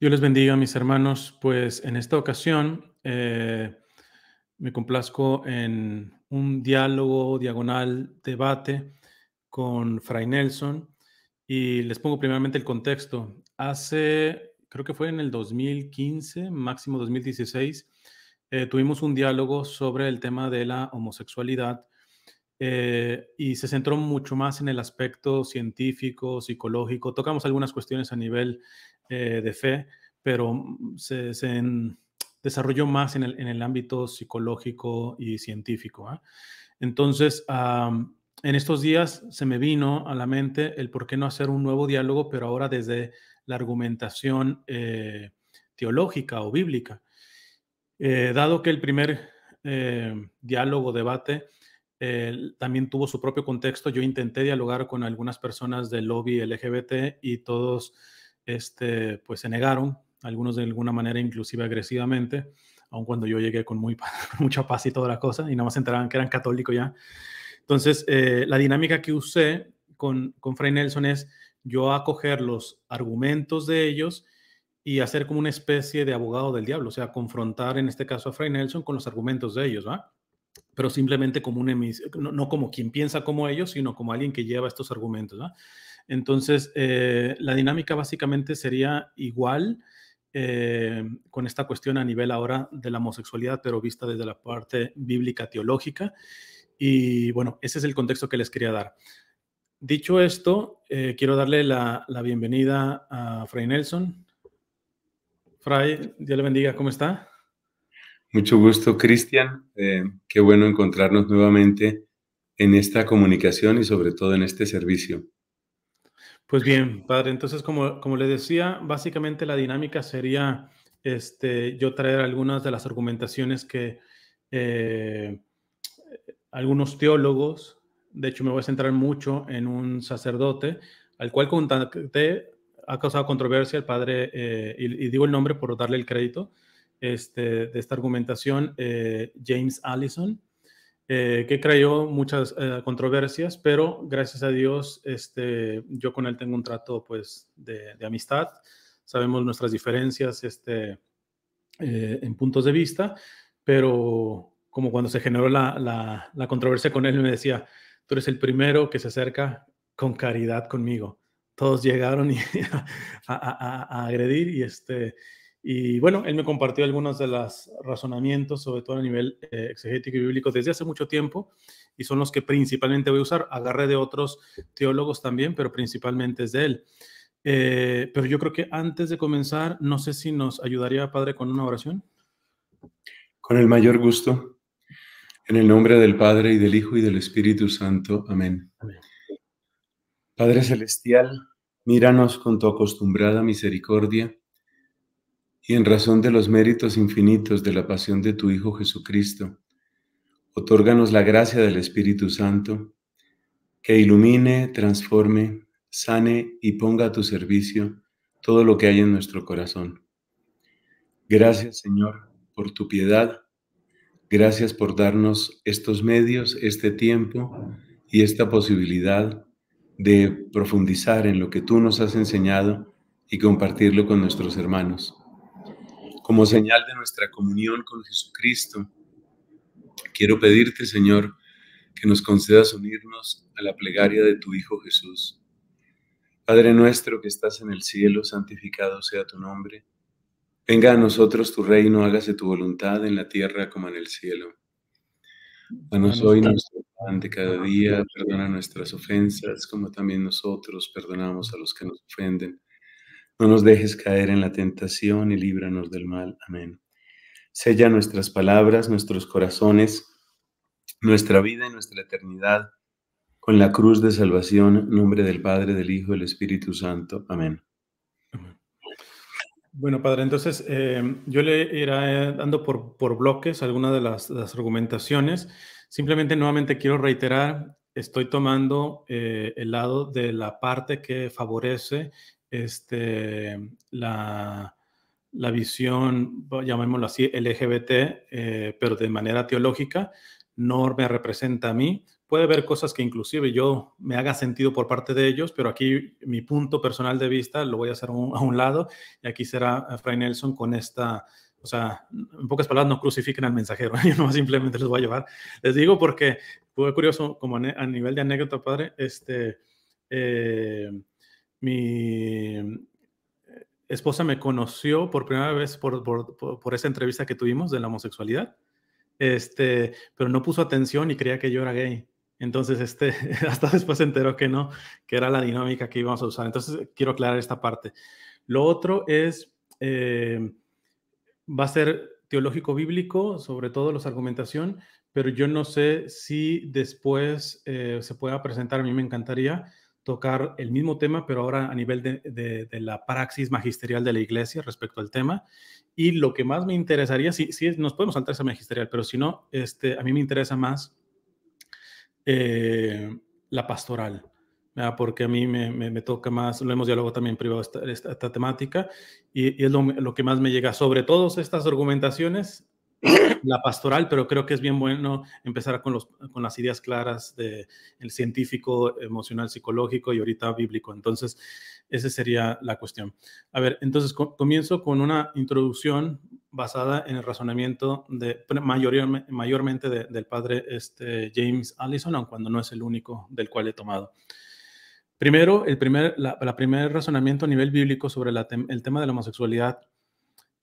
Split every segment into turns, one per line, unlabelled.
Yo les bendiga, mis hermanos. Pues en esta ocasión eh, me complazco en un diálogo diagonal debate con Fray Nelson y les pongo primeramente el contexto. Hace, creo que fue en el 2015, máximo 2016, eh, tuvimos un diálogo sobre el tema de la homosexualidad eh, y se centró mucho más en el aspecto científico, psicológico. Tocamos algunas cuestiones a nivel eh, de fe, pero mm, se, desarrolló más en el, en el, ámbito psicológico y científico. Entonces, en estos días se me vino a la mente el por qué no hacer un nuevo diálogo, pero ahora desde la argumentación eh, teológica o bíblica. dado que el primer diálogo, debate, también tuvo su propio contexto. Yo intenté dialogar con algunas personas del lobby LGBT y todos este, pues, se negaron, algunos de alguna manera inclusive agresivamente, aun cuando yo llegué con muy, mucha paz y toda la cosa, y nada más enteraban que eran católicos ya. Entonces, eh, la dinámica que usé con, con Fray Nelson es yo acoger los argumentos de ellos y hacer como una especie de abogado del diablo, o sea, confrontar en este caso a Fray Nelson con los argumentos de ellos, ¿va? pero simplemente como un no, no, como quien piensa como ellos, sino como alguien que lleva estos argumentos. Entonces, eh, la dinámica básicamente sería igual eh, con esta cuestión a nivel ahora de la homosexualidad, pero vista desde la parte bíblica teológica. Y bueno, ese es el contexto que les quería dar. Dicho esto, eh, quiero darle la, la bienvenida a Fray Nelson. Fray, Dios le bendiga, ¿cómo está?
Mucho gusto, Cristian. Eh, qué bueno encontrarnos nuevamente en esta comunicación y sobre todo en este servicio.
Pues bien, padre, entonces como, como le decía, básicamente la dinámica sería este, yo traer algunas de las argumentaciones que eh, algunos teólogos, de hecho me voy a centrar mucho en un sacerdote, al cual contacté, ha causado controversia el padre, eh, y, digo el nombre por darle el crédito, este, de esta argumentación eh, James Allison, eh, que creó muchas eh, controversias, pero gracias a Dios este, yo con él tengo un trato pues, de, amistad, sabemos nuestras diferencias este, en puntos de vista, pero como cuando se generó la, la, la controversia con él, me decía, tú eres el primero que se acerca con caridad conmigo todos llegaron a, a, a, agredir y este y bueno, él me compartió algunos de los razonamientos, sobre todo a nivel eh, exegético y bíblico, desde hace mucho tiempo, y son los que principalmente voy a usar. Agarré de otros teólogos también, pero principalmente es de él. Eh, pero yo creo que antes de comenzar, no sé si nos ayudaría, Padre, con una oración.
Con el mayor gusto. En el nombre del Padre y del Hijo y del Espíritu Santo. Amén. Padre Celestial, míranos con tu acostumbrada misericordia y en razón de los méritos infinitos de la pasión de tu Hijo Jesucristo, otórganos la gracia del Espíritu Santo, que ilumine, transforme, sane y ponga a tu servicio todo lo que hay en nuestro corazón. Gracias, Señor, por tu piedad. Gracias por darnos estos medios, este tiempo y esta posibilidad de profundizar en lo que tú nos has enseñado y compartirlo con nuestros hermanos como señal de nuestra comunión con Jesucristo. Quiero pedirte, Señor, que nos concedas unirnos a la plegaria de tu Hijo Jesús. Padre nuestro que estás en el cielo, santificado sea tu nombre. Venga a nosotros tu reino, hágase tu voluntad en la tierra como en el cielo. Danos hoy nuestro pan de cada día, perdona nuestras ofensas como también nosotros perdonamos a los que nos ofenden no nos dejes caer en la tentación y líbranos del mal. Amén. Sella nuestras palabras, nuestros corazones, nuestra vida y nuestra eternidad con la cruz de salvación, nombre del Padre, del Hijo, del Espíritu Santo. Amén.
Bueno, padre, entonces eh, yo le iré eh, dando por, bloques algunas de las, argumentaciones. Simplemente nuevamente quiero reiterar, estoy tomando eh, el lado de la parte que favorece este, la, la visión, llamémoslo así, LGBT, eh, pero de manera teológica, no me representa a mí. Puede haber cosas que inclusive yo me haga sentido por parte de ellos, pero aquí mi punto personal de vista lo voy a hacer a un lado y aquí será eh, Fray Nelson con esta, o sea, en pocas palabras, no crucifiquen al mensajero, yo simplemente los voy a llevar. Les digo porque fue curioso, como a nivel de anécdota, padre, este... Eh, mi mm, esposa me conoció por primera vez por, esa entrevista que tuvimos de la homosexualidad, este, pero no puso atención y creía que yo era gay. Entonces, este, hasta después se enteró que no, que era la dinámica que íbamos a usar. Entonces, quiero aclarar esta parte. Lo otro es, eh, va a ser teológico bíblico, sobre todo los argumentación, pero yo no sé si después eh, se pueda presentar, a mí me encantaría, tocar el mismo tema, pero ahora a nivel de, la praxis magisterial de la iglesia respecto al tema. Y lo que más me interesaría, si, si nos podemos saltar esa magisterial, pero si no, este, a mí me interesa más eh, la pastoral, porque a mí me, toca más, lo hemos dialogado también privado esta, temática, y, es lo, lo, que más me llega. Sobre todas estas argumentaciones, la pastoral, pero creo que es bien bueno empezar con, con las ideas claras del el científico, emocional, psicológico y ahorita bíblico. Entonces, esa sería la cuestión. A ver, entonces comienzo con una introducción basada en el razonamiento de, mayormente del padre este, James Allison, aunque cuando no es el único del cual he tomado. Primero, el primer, primer razonamiento a nivel bíblico sobre el tema de la homosexualidad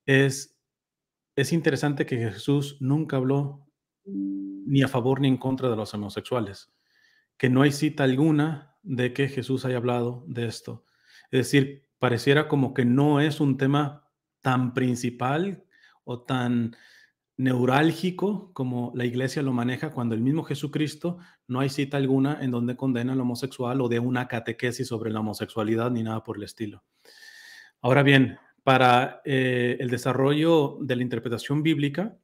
es es interesante que Jesús nunca habló ni a favor ni en contra de los homosexuales, que no hay cita alguna de que Jesús haya hablado de esto. Es decir, pareciera como que no es un tema tan principal o tan neurálgico como la iglesia lo maneja cuando el mismo Jesucristo no hay cita alguna en donde condena al homosexual o de una catequesis sobre la homosexualidad ni nada por el estilo. Ahora bien, para eh, el desarrollo de la interpretación bíblica,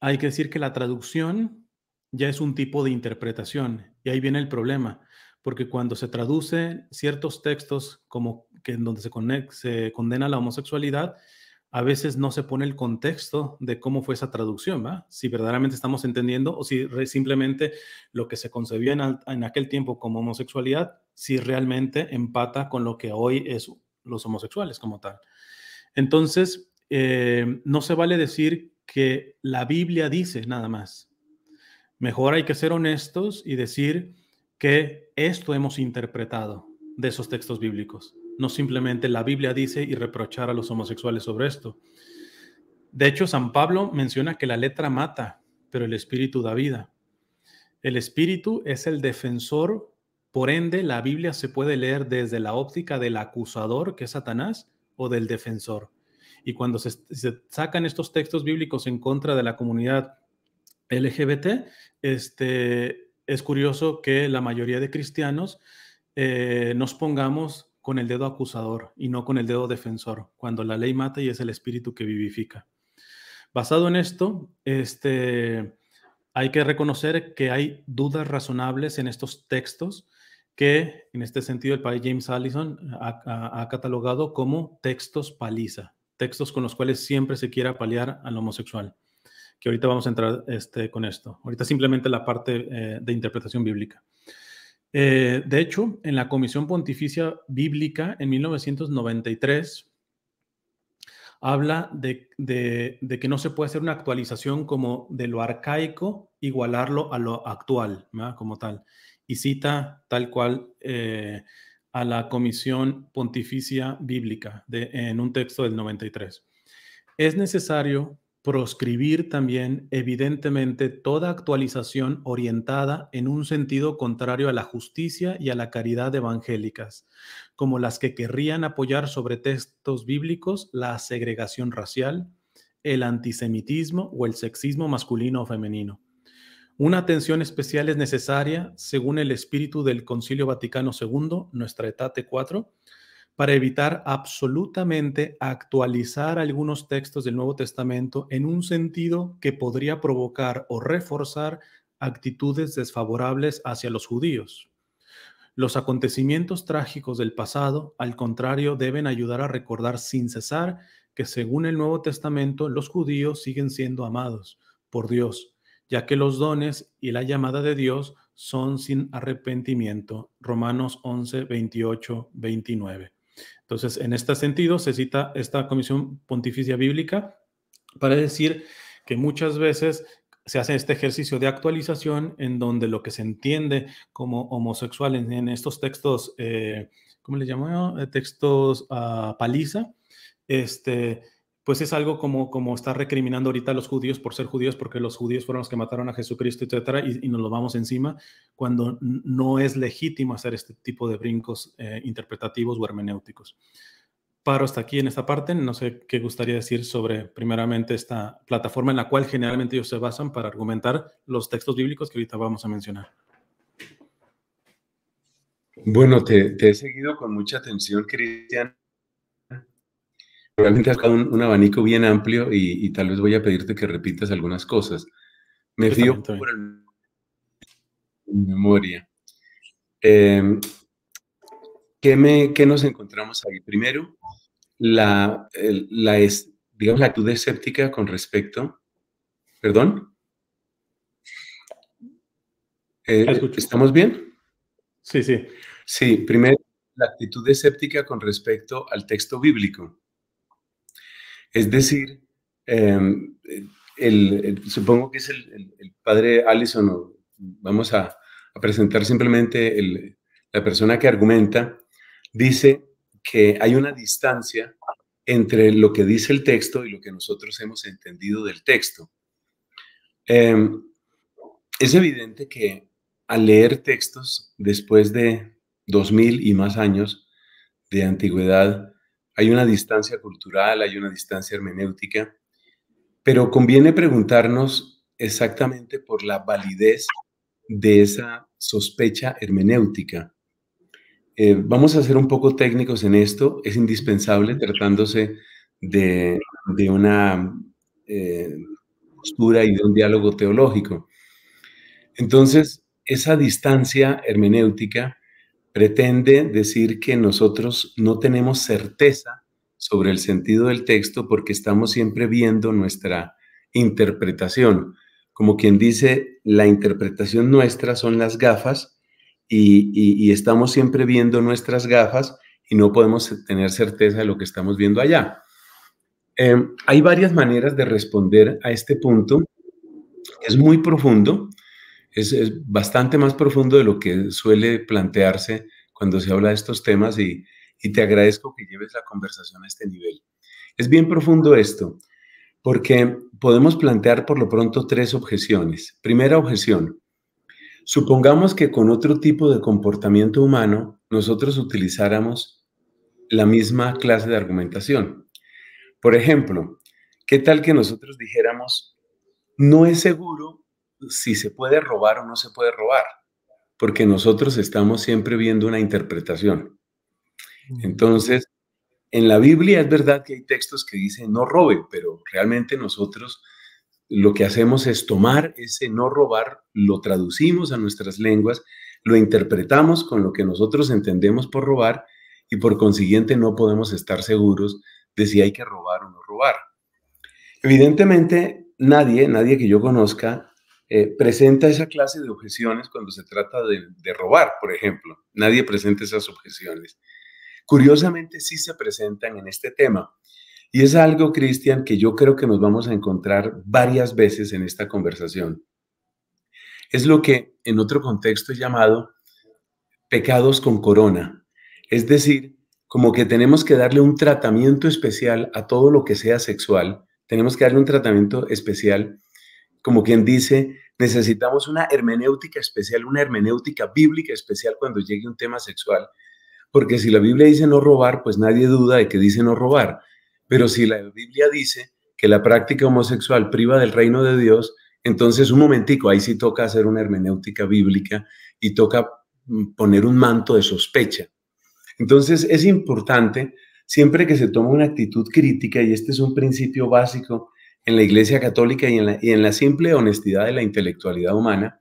hay que decir que la traducción ya es un tipo de interpretación y ahí viene el problema, porque cuando se traduce ciertos textos como que en donde se, condena la homosexualidad, a veces no se pone el contexto de cómo fue esa traducción, ¿va? Si verdaderamente estamos entendiendo o si simplemente lo que se concebía en, en, aquel tiempo como homosexualidad, si realmente empata con lo que hoy es los homosexuales como tal. Entonces, eh, no se vale decir que la Biblia dice nada más. Mejor hay que ser honestos y decir que esto hemos interpretado de esos textos bíblicos, no simplemente la Biblia dice y reprochar a los homosexuales sobre esto. De hecho, San Pablo menciona que la letra mata, pero el espíritu da vida. El espíritu es el defensor por ende, la Biblia se puede leer desde la óptica del acusador, que es Satanás, o del defensor. Y cuando se, sacan estos textos bíblicos en contra de la comunidad LGBT, este, es curioso que la mayoría de cristianos eh, nos pongamos con el dedo acusador y no con el dedo defensor, cuando la ley mata y es el espíritu que vivifica. Basado en esto, este, hay que reconocer que hay dudas razonables en estos textos que en este sentido el padre James Allison ha, catalogado como textos paliza, textos con los cuales siempre se quiera paliar al homosexual, que ahorita vamos a entrar este, con esto. Ahorita simplemente la parte eh, de interpretación bíblica. Eh, de hecho, en la Comisión Pontificia Bíblica en 1993 habla de, que no se puede hacer una actualización como de lo arcaico, igualarlo a lo actual, como tal y cita tal cual eh, a la Comisión Pontificia Bíblica en un texto del 93. Es necesario proscribir también evidentemente toda actualización orientada en un sentido contrario a la justicia y a la caridad evangélicas, como las que querrían apoyar sobre textos bíblicos la segregación racial, el antisemitismo o el sexismo masculino o femenino. Una atención especial es necesaria, según el espíritu del Concilio Vaticano II, nuestra etate 4, para evitar absolutamente actualizar algunos textos del Nuevo Testamento en un sentido que podría provocar o reforzar actitudes desfavorables hacia los judíos. Los acontecimientos trágicos del pasado, al contrario, deben ayudar a recordar sin cesar que según el Nuevo Testamento los judíos siguen siendo amados por Dios ya que los dones y la llamada de Dios son sin arrepentimiento. Romanos 11, 28, 29. Entonces, en este sentido, se cita esta Comisión Pontificia Bíblica para decir que muchas veces se hace este ejercicio de actualización en donde lo que se entiende como homosexual en, estos textos, eh, ¿cómo le yo? Eh, textos ah, paliza, este, pues es algo como, como está recriminando ahorita a los judíos por ser judíos, porque los judíos fueron los que mataron a Jesucristo, etcétera, y, nos lo vamos encima, cuando no es legítimo hacer este tipo de brincos eh, interpretativos o hermenéuticos. Paro hasta aquí en esta parte. No sé qué gustaría decir sobre, primeramente, esta plataforma en la cual generalmente ellos se basan para argumentar los textos bíblicos que ahorita vamos a mencionar.
Bueno, te, te he seguido con mucha atención,
Cristian,
realmente has dado un abanico bien amplio y, tal vez voy a pedirte que repitas algunas cosas. Me fío por el... memoria. Em, ¿qué, me, ¿qué, nos encontramos ahí? Primero, la, digamos, la actitud escéptica con respecto... ¿Perdón? Eh, ¿Estamos bien? Sí, sí. Sí, primero, la actitud escéptica con respecto al texto bíblico. Es decir, em, el, supongo que es el, padre Allison, o vamos a, presentar simplemente la persona que argumenta, dice que hay una distancia entre lo que dice el texto y lo que nosotros hemos entendido del texto. Em, es evidente que al leer textos después de dos mil y más años de antigüedad, hay una distancia cultural, hay una distancia hermenéutica, pero conviene preguntarnos exactamente por la validez de esa sospecha hermenéutica. Eh, vamos a ser un poco técnicos en esto, es indispensable tratándose de, una eh, postura y de un diálogo teológico. Entonces, esa distancia hermenéutica pretende decir que nosotros no tenemos certeza sobre el sentido del texto porque estamos siempre viendo nuestra interpretación. Como quien dice, la interpretación nuestra son las gafas y, estamos siempre viendo nuestras gafas y no podemos tener certeza de lo que estamos viendo allá. Eh, hay varias maneras de responder a este punto. Es muy profundo es, bastante más profundo de lo que suele plantearse cuando se habla de estos temas y, y te agradezco que lleves la conversación a este nivel. Es bien profundo esto, porque podemos plantear por lo pronto tres objeciones. Primera objeción, supongamos que con otro tipo de comportamiento humano nosotros utilizáramos la misma clase de argumentación. Por ejemplo, ¿qué tal que nosotros dijéramos, no es seguro si se puede robar o no se puede robar, porque nosotros estamos siempre viendo una interpretación. Entonces, en la Biblia es verdad que hay textos que dicen no robe, pero realmente nosotros lo que hacemos es tomar ese no robar, lo traducimos a nuestras lenguas, lo interpretamos con lo que nosotros entendemos por robar y por consiguiente no podemos estar seguros de si hay que robar o no robar. Evidentemente, nadie, nadie que yo conozca, eh, presenta esa clase de objeciones cuando se trata de, robar, por ejemplo. Nadie presenta esas objeciones. Curiosamente, sí se presentan en este tema. Y es algo, Cristian, que yo creo que nos vamos a encontrar varias veces en esta conversación. Es lo que en otro contexto es llamado pecados con corona. Es decir, como que tenemos que darle un tratamiento especial a todo lo que sea sexual, tenemos que darle un tratamiento especial como quien dice, necesitamos una hermenéutica especial, una hermenéutica bíblica especial cuando llegue un tema sexual, porque si la Biblia dice no robar, pues nadie duda de que dice no robar, pero si la Biblia dice que la práctica homosexual priva del reino de Dios, entonces un momentico, ahí sí toca hacer una hermenéutica bíblica y toca mm, poner un manto de sospecha. Entonces es importante siempre que se toma una actitud crítica, y este es un principio básico en la Iglesia Católica y en la, simple honestidad de la intelectualidad humana,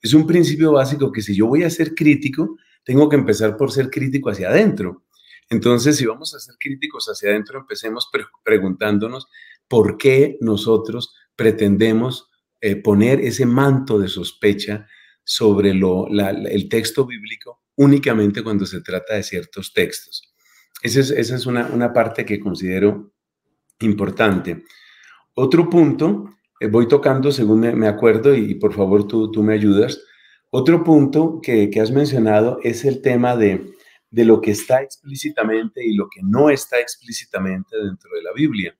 es un principio básico que si yo voy a ser crítico, tengo que empezar por ser crítico hacia adentro. Entonces, si vamos a ser críticos hacia adentro, empecemos preguntándonos por qué nosotros pretendemos eh, poner ese manto de sospecha sobre el texto bíblico únicamente cuando se trata de ciertos textos. Esa es, una parte que considero importante. Otro punto, eh, voy tocando según me, acuerdo y, por favor tú, me ayudas. Otro punto que, has mencionado es el tema de, de, lo que está explícitamente y lo que no está explícitamente dentro de la Biblia.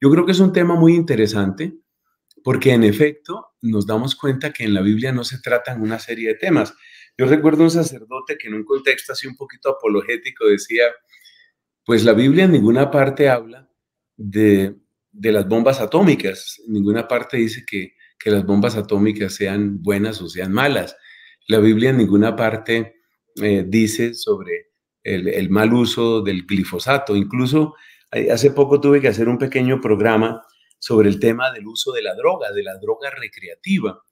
Yo creo que es un tema muy interesante porque en efecto nos damos cuenta que en la Biblia no se tratan una serie de temas. Yo recuerdo un sacerdote que en un contexto así un poquito apologético decía, pues la Biblia en ninguna parte habla de de las bombas atómicas. Ninguna parte dice que, las bombas atómicas sean buenas o sean malas. La Biblia en ninguna parte eh, dice sobre el, el, mal uso del glifosato. Incluso eh, hace poco tuve que hacer un pequeño programa sobre el tema del uso de la droga, de la droga recreativa.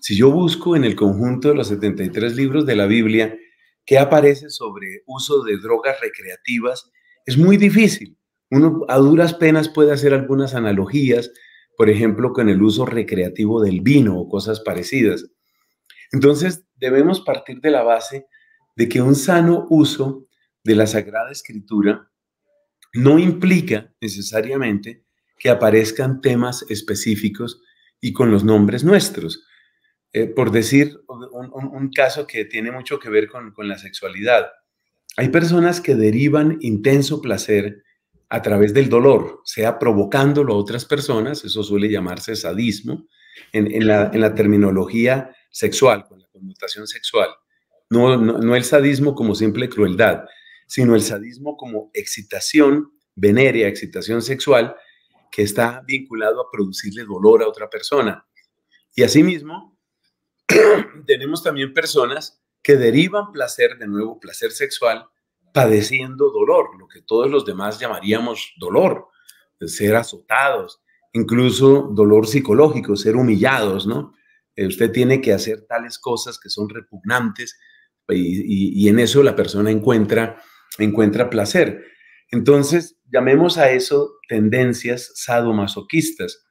Si yo busco en el conjunto de los 73 libros de la Biblia que aparece sobre uso de drogas recreativas, es muy difícil uno a duras penas puede hacer algunas analogías, por ejemplo, con el uso recreativo del vino o cosas parecidas. Entonces, debemos partir de la base de que un sano uso de la Sagrada Escritura no implica necesariamente que aparezcan temas específicos y con los nombres nuestros. Eh, por decir un, caso que tiene mucho que ver con, con la sexualidad. Hay personas que derivan intenso placer a través del dolor, sea provocándolo a otras personas, eso suele llamarse sadismo, en, la, terminología sexual, con la connotación sexual. No, no, el sadismo como simple crueldad, sino el sadismo como excitación venérea, excitación sexual, que está vinculado a producirle dolor a otra persona. Y asimismo, tenemos también personas que derivan placer, de nuevo, placer sexual,
padeciendo
dolor, lo que todos los demás llamaríamos dolor, ser azotados, incluso dolor psicológico, ser humillados, ¿no? Eh, usted tiene que hacer tales cosas que son repugnantes y, en eso la persona encuentra, encuentra placer. Entonces, llamemos a eso tendencias sadomasoquistas.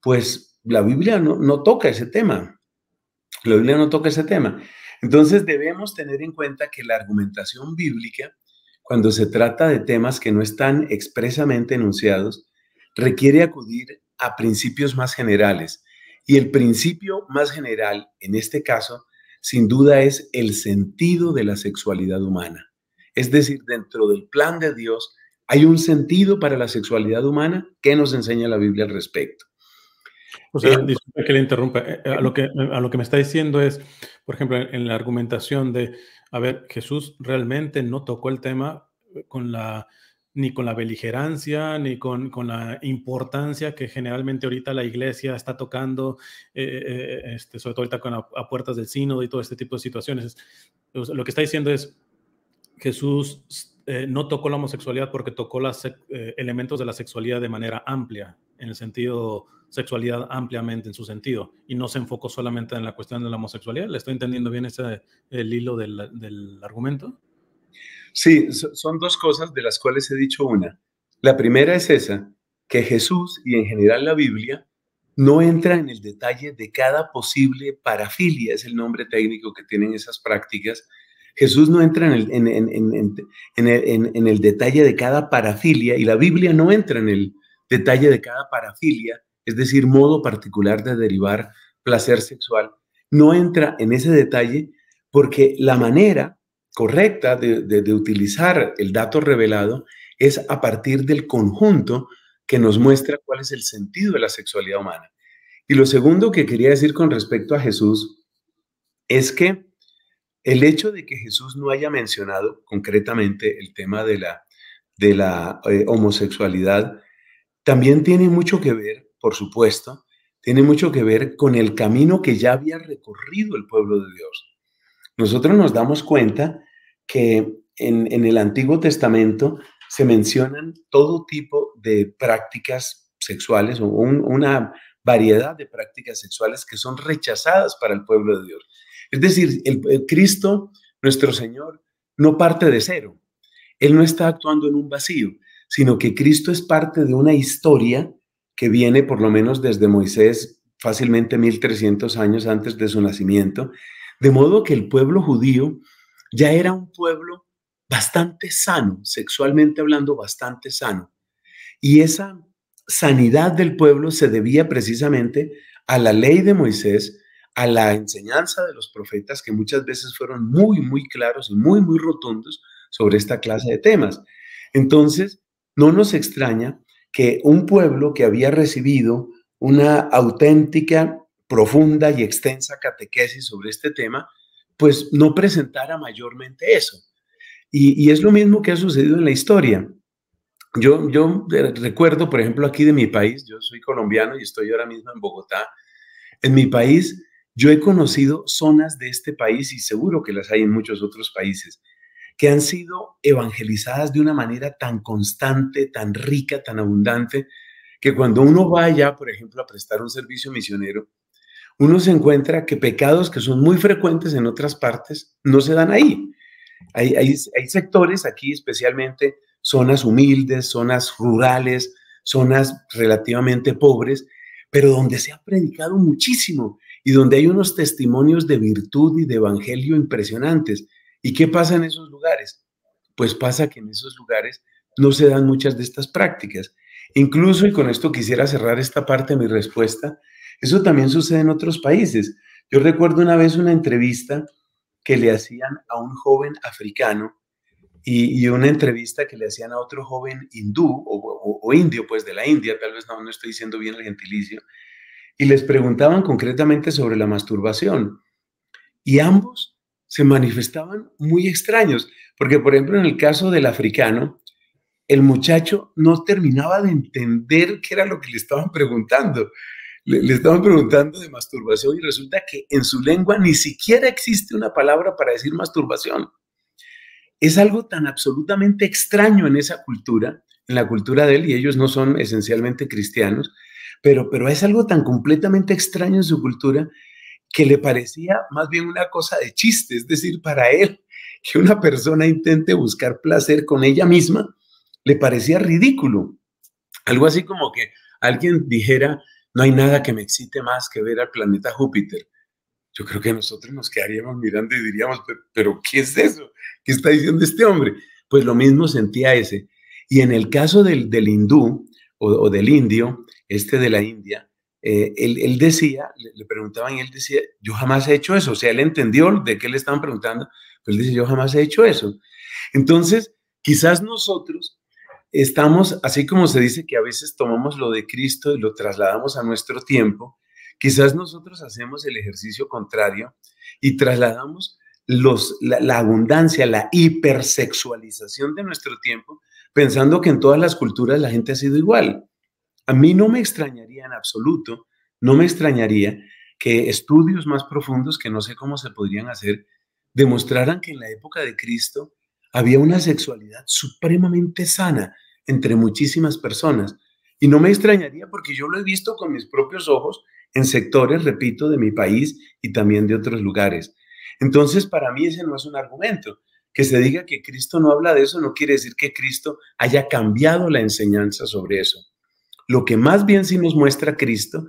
Pues la Biblia no, no toca ese tema. La Biblia no toca ese tema. Entonces debemos tener en cuenta que la argumentación bíblica, cuando se trata de temas que no están expresamente enunciados, requiere acudir a principios más generales. Y el principio más general, en este caso, sin duda es el sentido de la sexualidad humana. Es decir, dentro del plan de Dios hay un sentido para la sexualidad humana que nos enseña la Biblia al respecto.
O eh, sea, disculpe que le interrumpa. Eh, eh, a lo que, a lo que me está diciendo es, por ejemplo, en, la argumentación de, a ver, Jesús realmente no tocó el tema con la, ni con la beligerancia, ni con, con, la importancia que generalmente ahorita la iglesia está tocando, este, sobre todo ahorita con a, puertas del sínodo y todo este tipo de situaciones. lo que está diciendo es, Jesús no tocó la homosexualidad porque tocó los elementos de la sexualidad de manera amplia en el sentido sexualidad ampliamente en su sentido y no se enfocó solamente en la cuestión de la homosexualidad. ¿Le estoy entendiendo bien ese, el hilo del, argumento?
Sí, son dos cosas de las cuales he dicho una. La primera es esa, que Jesús y en general la Biblia no entra en el detalle de cada posible parafilia, es el nombre técnico que tienen esas prácticas. Jesús no entra en el, en, el detalle de cada parafilia y la Biblia no entra en el, detalle de cada parafilia, es decir, modo particular de derivar placer sexual, no entra en ese detalle porque la manera correcta de, utilizar el dato revelado es a partir del conjunto que nos muestra cuál es el sentido de la sexualidad humana. Y lo segundo que quería decir con respecto a Jesús es que el hecho de que Jesús no haya mencionado concretamente el tema de la, de la eh, homosexualidad también tiene mucho que ver, por supuesto, tiene mucho que ver con el camino que ya había recorrido el pueblo de Dios. Nosotros nos damos cuenta que en, el Antiguo Testamento se mencionan todo tipo de prácticas sexuales o una variedad de prácticas sexuales que son rechazadas para el pueblo de Dios. Es decir, el Cristo, nuestro Señor, no parte de cero. Él no está actuando en un vacío sino que Cristo es parte de una historia que viene por lo menos desde Moisés, fácilmente 1300 años antes de su nacimiento, de modo que el pueblo judío ya era un pueblo bastante sano, sexualmente hablando, bastante sano. Y esa sanidad del pueblo se debía precisamente a la ley de Moisés, a la enseñanza de los profetas, que muchas veces fueron muy, muy claros y muy, muy rotundos sobre esta clase de temas. Entonces, no nos extraña que un pueblo que había recibido una auténtica, profunda y extensa catequesis sobre este tema, pues no presentara mayormente eso. Y, es lo mismo que ha sucedido en la historia. Yo, yo recuerdo, por ejemplo, aquí de mi país, yo soy colombiano y estoy ahora mismo en Bogotá. En mi país, yo he conocido zonas de este país y seguro que las hay en muchos otros países, que han sido evangelizadas de una manera tan constante, tan rica, tan abundante, que cuando uno vaya, por ejemplo, a prestar un servicio misionero, uno se encuentra que pecados que son muy frecuentes en otras partes no se dan ahí. Hay, hay sectores aquí, especialmente zonas humildes, zonas rurales, zonas relativamente pobres, pero donde se ha predicado muchísimo y donde hay unos testimonios de virtud y de evangelio impresionantes. ¿Y qué pasa en esos lugares? Pues pasa que en esos lugares no se dan muchas de estas prácticas. Incluso, y con esto quisiera cerrar esta parte de mi respuesta, eso también sucede en otros países. Yo recuerdo una vez una entrevista que le hacían a un joven africano y, una entrevista que le hacían a otro joven hindú o, indio, pues de la India, tal vez no, no estoy diciendo bien el gentilicio, y les preguntaban concretamente sobre la masturbación. Y ambos se manifestaban muy extraños, porque por ejemplo en el caso del africano, el muchacho no terminaba de entender qué era lo que le estaban preguntando. Le, estaban preguntando de masturbación y resulta que en su lengua ni siquiera existe una palabra para decir masturbación. Es algo tan absolutamente extraño en esa cultura, en la cultura de él, y ellos no son esencialmente cristianos, pero, pero es algo tan completamente extraño en su cultura que le parecía más bien una cosa de chiste, es decir, para él que una persona intente buscar placer con ella misma, le parecía ridículo. Algo así como que alguien dijera, no hay nada que me excite más que ver al planeta Júpiter. Yo creo que nosotros nos quedaríamos mirando y diríamos, pero, ¿qué es eso? ¿Qué está diciendo este hombre? Pues lo mismo sentía ese. Y en el caso del, del hindú o del indio, este de la India, eh, él, decía, le, preguntaban y él decía, yo jamás he hecho eso. O sea, él entendió de qué le estaban preguntando, pero él dice, yo jamás he hecho eso. Entonces, quizás nosotros estamos, así como se dice que a veces tomamos lo de Cristo y lo trasladamos a nuestro tiempo, quizás nosotros hacemos el ejercicio contrario y trasladamos la, abundancia, la hipersexualización de nuestro tiempo, pensando que en todas las culturas la gente ha sido igual. A mí no me extrañaría en absoluto, no me extrañaría que estudios más profundos, que no sé cómo se podrían hacer,
demostraran que
en la época de Cristo había una sexualidad supremamente sana entre muchísimas personas. Y no me extrañaría porque yo lo he visto con mis propios ojos en sectores, repito, de mi país y también de otros lugares. Entonces, para mí ese no es un argumento. Que se diga que Cristo no habla de eso no quiere decir que Cristo haya cambiado la enseñanza sobre eso. Lo que más bien sí nos muestra Cristo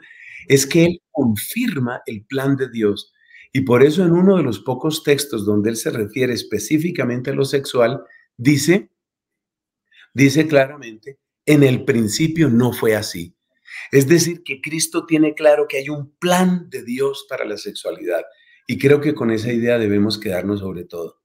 es que Él confirma el plan de Dios. Y por eso en uno de los pocos textos donde Él se refiere específicamente a lo sexual, dice, dice claramente, en el principio no fue así. Es decir, que Cristo tiene claro que hay un plan de Dios para la sexualidad. Y creo que con esa idea debemos quedarnos sobre todo.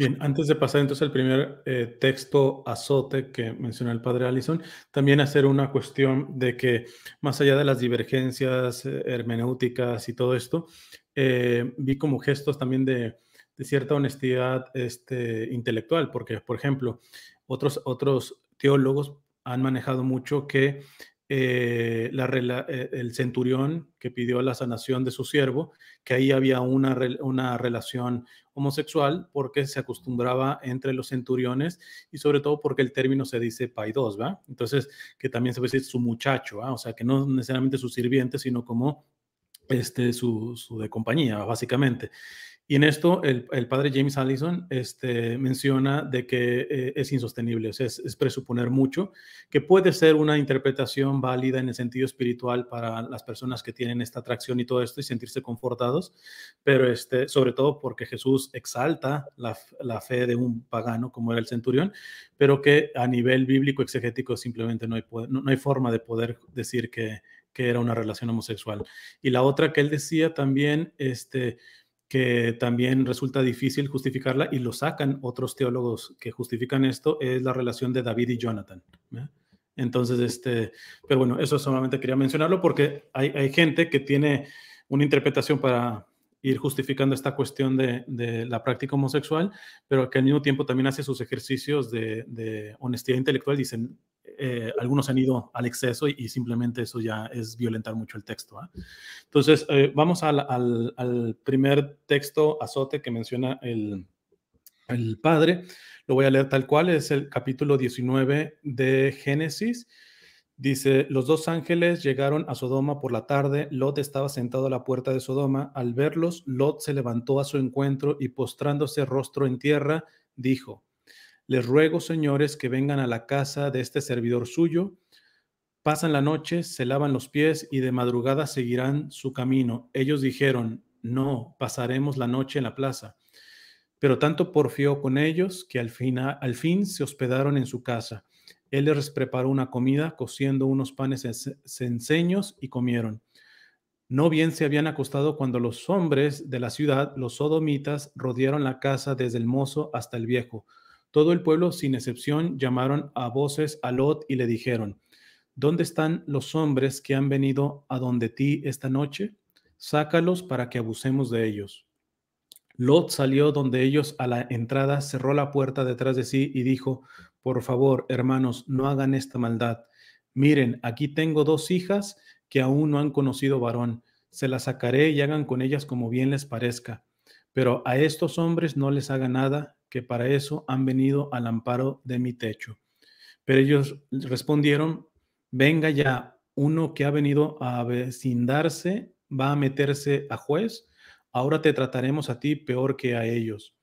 Bien, antes de pasar entonces al primer eh, texto azote que mencionó el padre Allison, también hacer una cuestión de que más allá de las divergencias eh, hermenéuticas y todo esto, eh, vi como gestos también de, cierta honestidad este, intelectual, porque, por ejemplo, otros, otros teólogos han manejado mucho que eh, eh, el centurión que pidió la sanación de su siervo, que ahí había una, una relación homosexual porque se acostumbraba entre los centuriones y sobre todo porque el término se dice paidós, ¿va? Entonces, que también se puede decir su muchacho, ah O sea, que no necesariamente su sirviente, sino como este, su, su de compañía, básicamente. Y en esto el, padre James Allison este, menciona de que eh, es insostenible, es, presuponer mucho, que puede ser una interpretación válida en el sentido espiritual para las personas que tienen esta atracción y todo esto y sentirse confortados, pero este, sobre todo porque Jesús exalta la, fe de un pagano como era el centurión, pero que a nivel bíblico exegético simplemente no hay, no hay forma de poder decir que, que era una relación homosexual. Y la otra que él decía también, este, que también resulta difícil justificarla y lo sacan otros teólogos que justifican esto, es la relación de David y Jonathan. Entonces, este, pero bueno, eso solamente quería mencionarlo porque hay, gente que tiene una interpretación para ir justificando esta cuestión de, la práctica homosexual, pero que al mismo tiempo también hace sus ejercicios de, de honestidad intelectual, dicen, eh, algunos han ido al exceso y, simplemente eso ya es violentar mucho el texto. ¿ah? Entonces, eh, vamos al, primer texto azote que menciona el, el padre. Lo voy a leer tal cual, es el capítulo 19 de Génesis. Dice, los dos ángeles llegaron a Sodoma por la tarde, Lot estaba sentado a la puerta de Sodoma, al verlos, Lot se levantó a su encuentro y postrándose rostro en tierra, dijo, les ruego, señores, que vengan a la casa de este servidor suyo. Pasan la noche, se lavan los pies y de madrugada seguirán su camino. Ellos dijeron, no, pasaremos la noche en la plaza. Pero tanto porfió con ellos que al, fin, se hospedaron en su casa. Él les preparó una comida, cociendo unos panes senseños y comieron. No bien se habían acostado cuando los hombres de la ciudad, los sodomitas, rodearon la casa desde el mozo hasta el viejo, todo el pueblo, sin excepción, llamaron a voces a Lot y le dijeron, ¿Dónde están los hombres que han venido a donde ti esta noche? Sácalos para que abusemos de ellos. Lot salió donde ellos a la entrada, cerró la puerta detrás de sí y dijo, por favor, hermanos, no hagan esta maldad. Miren, aquí tengo dos hijas que aún no han conocido varón. Se las sacaré y hagan con ellas como bien les parezca. Pero a estos hombres no les haga nada, que para eso han venido al amparo de mi techo. Pero ellos respondieron, venga ya, uno que ha venido a vecindarse va a meterse a juez, ahora te trataremos a ti peor que a ellos.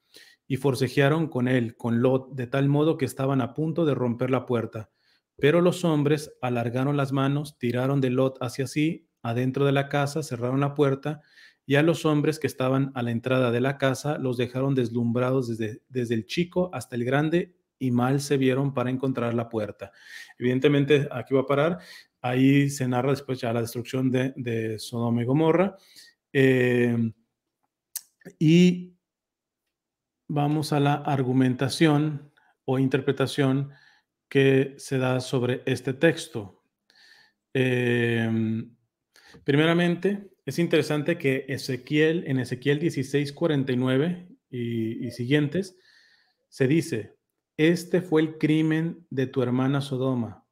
Y forcejearon con él, con Lot, de tal modo que estaban a punto de romper la puerta. Pero los hombres alargaron las manos, tiraron de Lot hacia sí, adentro de la casa, cerraron la puerta y a los hombres que estaban a la entrada de la casa los dejaron deslumbrados desde, desde el chico hasta el grande y mal se vieron para encontrar la puerta. Evidentemente, aquí va a parar. Ahí se narra después ya la destrucción de, Sodoma y Gomorra. Eh, y vamos a la argumentación o interpretación que se da sobre este texto. Eh, primeramente, es interesante que Ezequiel, en Ezequiel 16, 49 y, y siguientes, se dice, este fue el crimen de tu hermana Sodoma,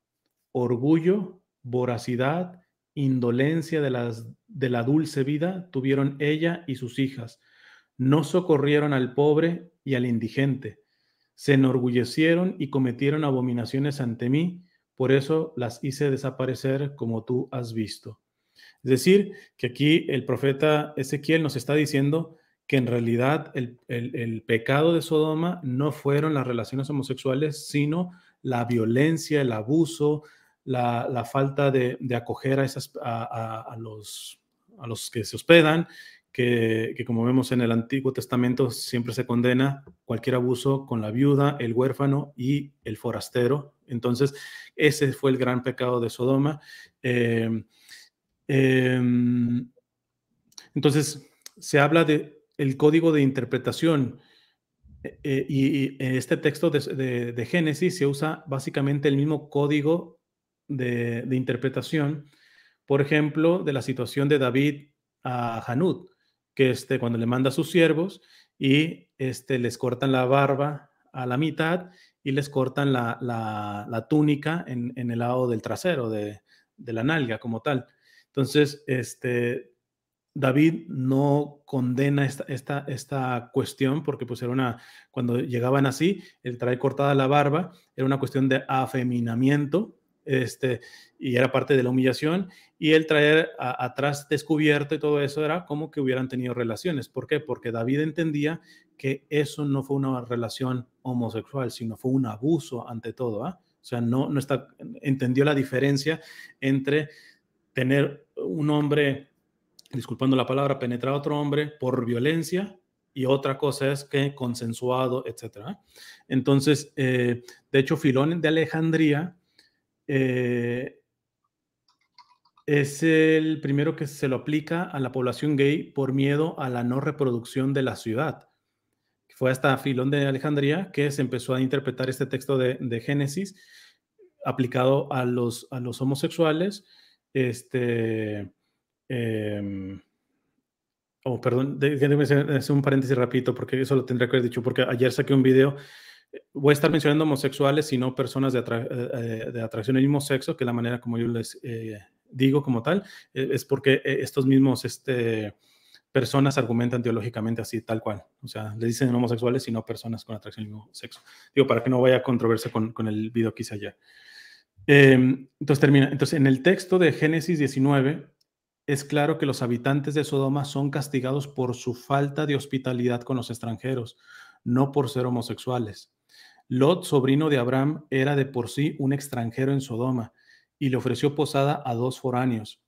orgullo, voracidad, indolencia de, las, de la dulce vida tuvieron ella y sus hijas. No socorrieron al pobre y al indigente. Se enorgullecieron y cometieron abominaciones ante mí, por eso las hice desaparecer como tú has visto. Es decir, que aquí el profeta Ezequiel nos está diciendo que en realidad el, pecado de Sodoma no fueron las relaciones homosexuales, sino la violencia, el abuso, la, falta de, acoger a, esas, a, los, a los que se hospedan, que, que, como vemos en el Antiguo Testamento siempre se condena cualquier abuso con la viuda, el huérfano y el forastero. Entonces, ese fue el gran pecado de Sodoma. Eh, Em, entonces, se habla de el código de interpretación eh, eh, y, en este texto de, Génesis se usa básicamente el mismo código de, interpretación, por ejemplo, de la situación de David a Hanud que este, cuando le manda a sus siervos y este, les cortan la barba a la mitad y les cortan la, túnica en, en, el lado del trasero de, la nalga como tal. Entonces, este, David no condena esta, esta, cuestión porque pues era una, cuando llegaban así, el traer cortada la barba era una cuestión de afeminamiento este, y era parte de la humillación y el traer atrás descubierto y todo eso era como que hubieran tenido relaciones. ¿Por qué? Porque David entendía que eso no fue una relación homosexual, sino fue un abuso ante todo. ¿ah? O sea, no, no está, entendió la diferencia entre tener un hombre, disculpando la palabra, penetrar a otro hombre por violencia y otra cosa es que consensuado, etc. Entonces, eh, de hecho, Filón de Alejandría eh, es el primero que se lo aplica a la población gay por miedo a la no reproducción de la ciudad. Fue hasta Filón de Alejandría que se empezó a interpretar este texto de, Génesis aplicado a a los homosexuales este. Em, oh, perdón, déjenme hacer un paréntesis rapidito porque eso lo tendría que haber dicho, porque ayer saqué un video. Eh, voy a estar mencionando homosexuales y no personas de, eh, eh, atracción del mismo sexo, que la manera como yo les digo como tal, e, es porque estos mismos este, personas argumentan teológicamente así, tal cual. O sea, le dicen homosexuales y no personas con atracción al mismo sexo. Digo, para que no vaya a controversia con, con el video que hice ayer. Em, entonces termina. Entonces, en el texto de Génesis 19, es claro que los habitantes de Sodoma son castigados por su falta de hospitalidad con los extranjeros, no por ser homosexuales. Lot, sobrino de Abraham, era de por sí un extranjero en Sodoma y le ofreció posada a dos foráneos,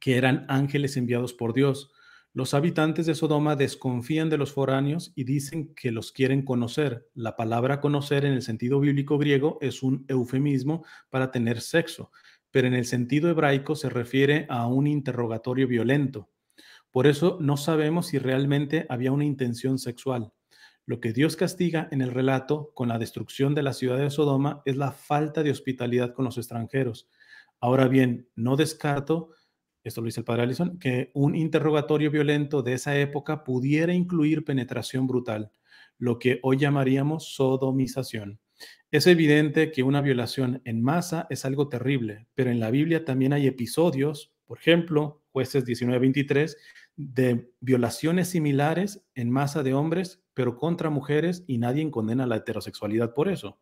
que eran ángeles enviados por Dios. Los habitantes de Sodoma desconfían de los foráneos y dicen que los quieren conocer. La palabra conocer en el sentido bíblico griego es un eufemismo para tener sexo, pero en el sentido hebraico se refiere a un interrogatorio violento. Por eso no sabemos si realmente había una intención sexual. Lo que Dios castiga en el relato con la destrucción de la ciudad de Sodoma es la falta de hospitalidad con los extranjeros. Ahora bien, no descarto esto lo dice el padre Allison, que un interrogatorio violento de esa época pudiera incluir penetración brutal, lo que hoy llamaríamos sodomización. Es evidente que una violación en masa es algo terrible, pero en la Biblia también hay episodios, por ejemplo, jueces 19-23, de violaciones similares en masa de hombres, pero contra mujeres y nadie condena la heterosexualidad por eso.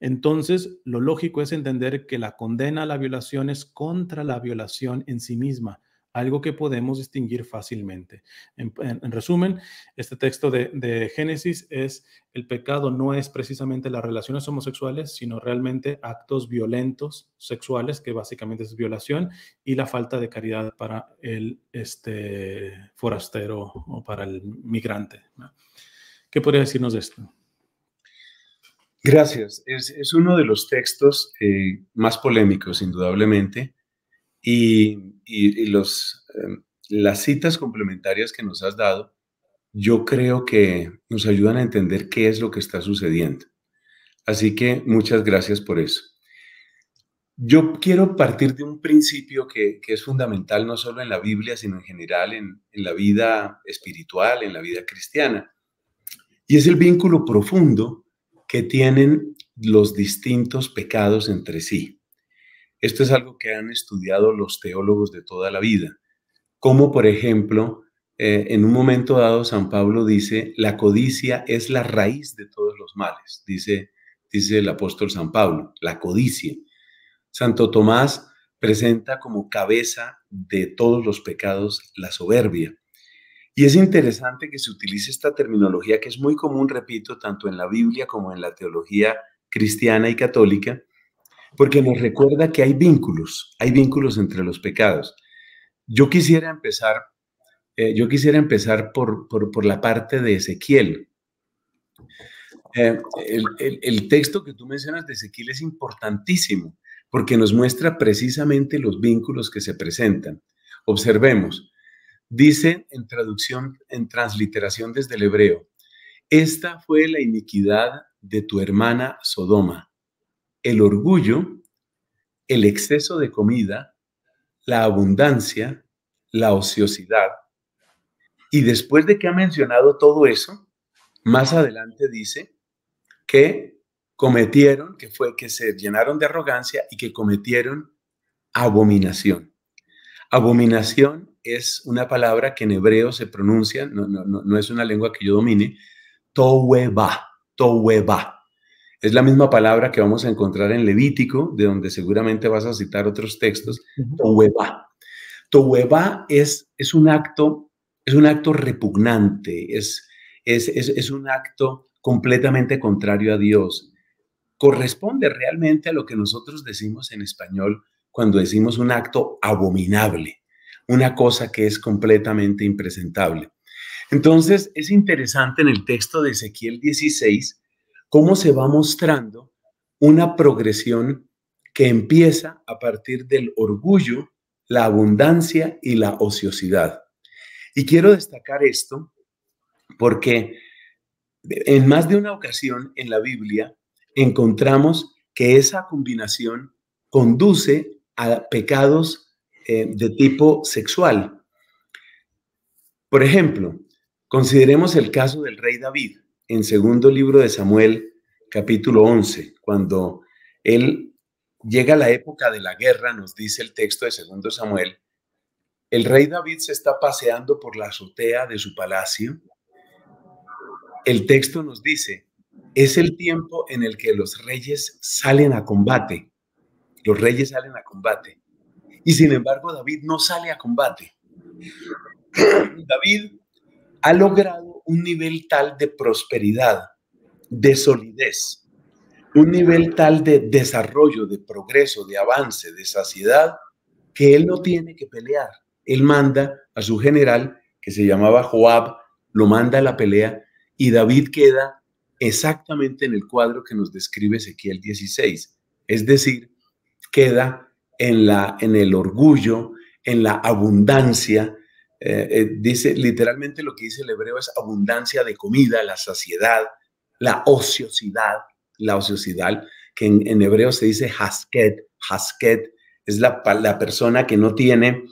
Entonces, lo lógico es entender que la condena a la violación es contra la violación en sí misma, algo que podemos distinguir fácilmente. En, resumen, este texto de, Génesis es el pecado no es precisamente las relaciones homosexuales, sino realmente actos violentos sexuales, que básicamente es violación, y la falta de caridad para el este, forastero o para el migrante. ¿Qué podría decirnos de esto?
Gracias. Es, uno de los textos eh, más polémicos, indudablemente, y, los, em, las citas complementarias que nos has dado, yo creo que nos ayudan a entender qué es lo que está sucediendo. Así que muchas gracias por eso. Yo quiero partir de un principio que, es fundamental no solo en la Biblia, sino en general en, en, la vida espiritual, en la vida cristiana. Y es el vínculo profundo que tienen los distintos pecados entre sí. Esto es algo que han estudiado los teólogos de toda la vida, como por ejemplo, eh, en un momento dado San Pablo dice, la codicia es la raíz de todos los males, dice, dice el apóstol San Pablo, la codicia. Santo Tomás presenta como cabeza de todos los pecados la soberbia. Y es interesante que se utilice esta terminología que es muy común, repito, tanto en la Biblia como en la teología cristiana y católica, porque nos recuerda que hay vínculos, hay vínculos entre los pecados. Yo quisiera empezar, eh, yo quisiera empezar por, por, la parte de Ezequiel. Eh, el texto que tú mencionas de Ezequiel es importantísimo porque nos muestra precisamente los vínculos que se presentan. Observemos, Dice en traducción, en transliteración desde el hebreo, esta fue la iniquidad de tu hermana Sodoma, el orgullo, el exceso de comida, la abundancia, la ociosidad. Y después de que ha mencionado todo eso, más adelante dice que cometieron, que fue que se llenaron de arrogancia y que cometieron abominación. Abominación es una palabra que en hebreo se pronuncia, no, es una lengua que yo domine, Toweba, Toweba. Es la misma palabra que vamos a encontrar en Levítico, de donde seguramente vas a citar otros textos, Toweba. Toweba es, es, un, acto, es un acto repugnante, es, es, es un acto completamente contrario a Dios. Corresponde realmente a lo que nosotros decimos en español cuando decimos un acto abominable una cosa que es completamente impresentable. Entonces, es interesante en el texto de Ezequiel 16 cómo se va mostrando una progresión que empieza a partir del orgullo, la abundancia y la ociosidad. Y quiero destacar esto porque en más de una ocasión en la Biblia encontramos que esa combinación conduce a pecados eh, de tipo sexual. Por ejemplo, consideremos el caso del rey David en segundo libro de Samuel, capítulo 11, cuando él llega a la época de la guerra, nos dice el texto de segundo Samuel, el rey David se está paseando por la azotea de su palacio. El texto nos dice, es el tiempo en el que los reyes salen a combate. Los reyes salen a combate. Y sin embargo, David no sale a combate. David ha logrado un nivel tal de prosperidad, de solidez, un nivel tal de desarrollo, de progreso, de avance, de saciedad, que él no tiene que pelear. Él manda a su general, que se llamaba Joab, lo manda a la pelea y David queda exactamente en el cuadro que nos describe Ezequiel 16. Es decir, queda en, la, en el orgullo, en la abundancia. Eh, eh, dice literalmente lo que dice el hebreo es abundancia de comida, la saciedad, la ociosidad, la ociosidad, que en, hebreo se dice hasket, hasket es la, persona que no tiene,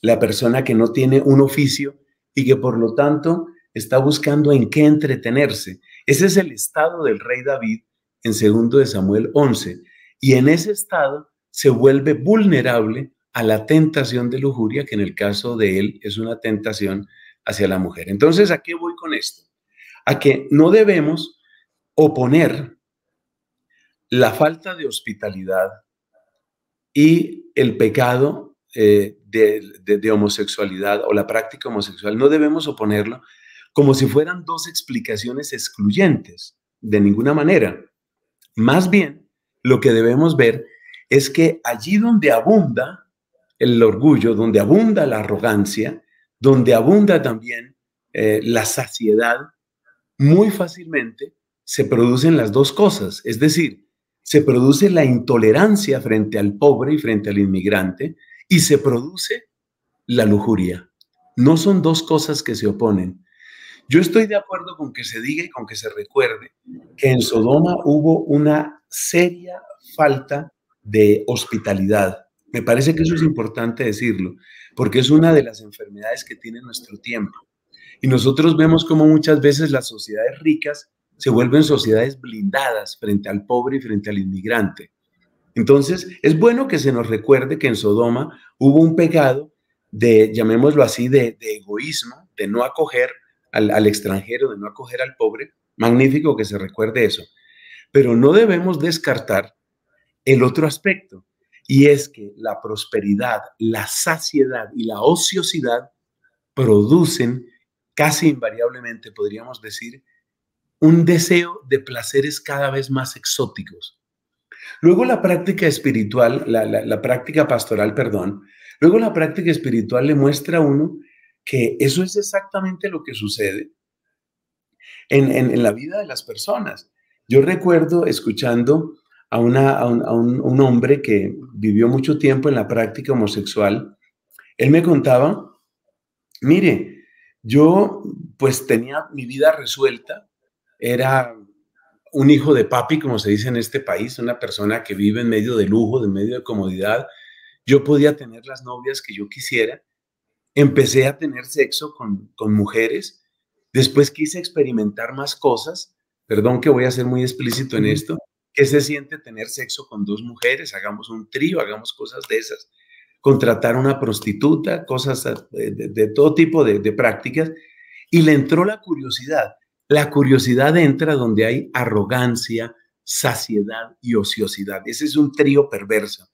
la persona que no tiene un oficio y que por lo tanto está buscando en qué entretenerse. Ese es el estado del rey David en segundo de Samuel 11. Y en ese estado se vuelve vulnerable a la tentación de lujuria, que en el caso de él es una tentación hacia la mujer. Entonces, ¿a qué voy con esto? A que no debemos oponer la falta de hospitalidad y el pecado eh, de, de homosexualidad o la práctica homosexual. No debemos oponerlo como si fueran dos explicaciones excluyentes, de ninguna manera. Más bien, lo que debemos ver es que allí donde abunda el orgullo, donde abunda la arrogancia, donde abunda también eh, la saciedad, muy fácilmente se producen las dos cosas. Es decir, se produce la intolerancia frente al pobre y frente al inmigrante y se produce la lujuria. No son dos cosas que se oponen. Yo estoy de acuerdo con que se diga y con que se recuerde que en Sodoma hubo una seria falta de hospitalidad. Me parece que eso es importante decirlo, porque es una de las enfermedades que tiene nuestro tiempo. Y nosotros vemos como muchas veces las sociedades ricas se vuelven sociedades blindadas frente al pobre y frente al inmigrante. Entonces, es bueno que se nos recuerde que en Sodoma hubo un pecado de, llamémoslo así, de, egoísmo, de no acoger al, al extranjero, de no acoger al pobre. Magnífico que se recuerde eso. Pero no debemos descartar el otro aspecto. Y es que la prosperidad, la saciedad y la ociosidad producen casi invariablemente, podríamos decir, un deseo de placeres cada vez más exóticos. Luego la práctica espiritual, la, práctica pastoral, perdón, luego la práctica espiritual le muestra a uno que eso es exactamente lo que sucede en la vida de las personas. Yo recuerdo escuchando a, un, hombre que vivió mucho tiempo en la práctica homosexual. Él me contaba, mire, yo pues tenía mi vida resuelta, era un hijo de papi, como se dice en este país, una persona que vive en medio de lujo, de medio de comodidad. Yo podía tener las novias que yo quisiera. Empecé a tener sexo con, con mujeres. Después quise experimentar más cosas. Perdón que voy a ser muy explícito en esto ¿Qué se siente tener sexo con dos mujeres? Hagamos un trío, hagamos cosas de esas. Contratar una prostituta, cosas eh, de, todo tipo de, de prácticas. Y le entró la curiosidad. La curiosidad entra donde hay arrogancia, saciedad y ociosidad. Ese es un trío perverso.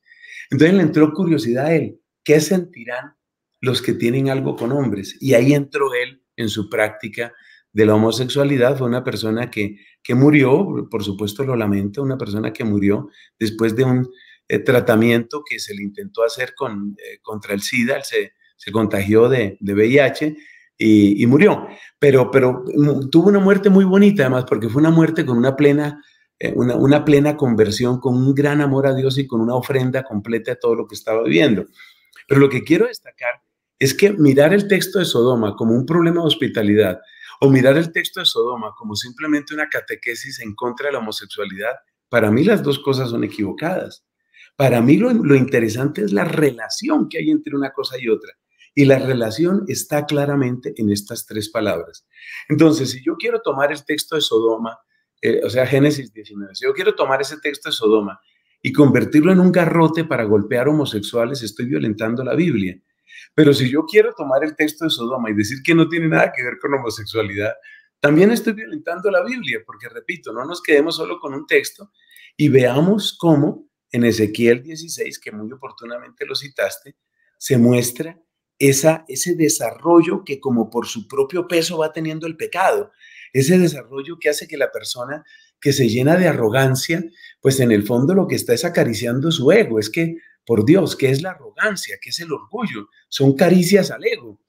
Entonces le entró curiosidad a él. ¿Qué sentirán los que tienen algo con hombres? Y ahí entró él en su práctica de la homosexualidad fue una persona que, murió, por supuesto lo lamento, una persona que murió después de un eh, tratamiento que se le intentó hacer con, eh, contra el SIDA, se, se contagió de, de VIH y, murió. Pero, pero mm, tuvo una muerte muy bonita además, porque fue una muerte con una plena, eh, una, una plena conversión, con un gran amor a Dios y con una ofrenda completa a todo lo que estaba viviendo. Pero lo que quiero destacar es que mirar el texto de Sodoma como un problema de hospitalidad, o mirar el texto de Sodoma como simplemente una catequesis en contra de la homosexualidad, para mí las dos cosas son equivocadas. Para mí lo, interesante es la relación que hay entre una cosa y otra. Y la relación está claramente en estas tres palabras. Entonces, si yo quiero tomar el texto de Sodoma, eh, o sea, Génesis 19, si yo quiero tomar ese texto de Sodoma y convertirlo en un garrote para golpear homosexuales, estoy violentando la Biblia. Pero si yo quiero tomar el texto de Sodoma y decir que no tiene nada que ver con homosexualidad, también estoy violentando la Biblia, porque repito, no nos quedemos solo con un texto y veamos cómo en Ezequiel 16, que muy oportunamente lo citaste, se muestra ese desarrollo que como por su propio peso va teniendo el pecado, ese desarrollo que hace que la persona que se llena de arrogancia, pues en el fondo lo que está es acariciando su ego, es que por Dios, que es la arrogancia, que es el orgullo, son caricias al ego.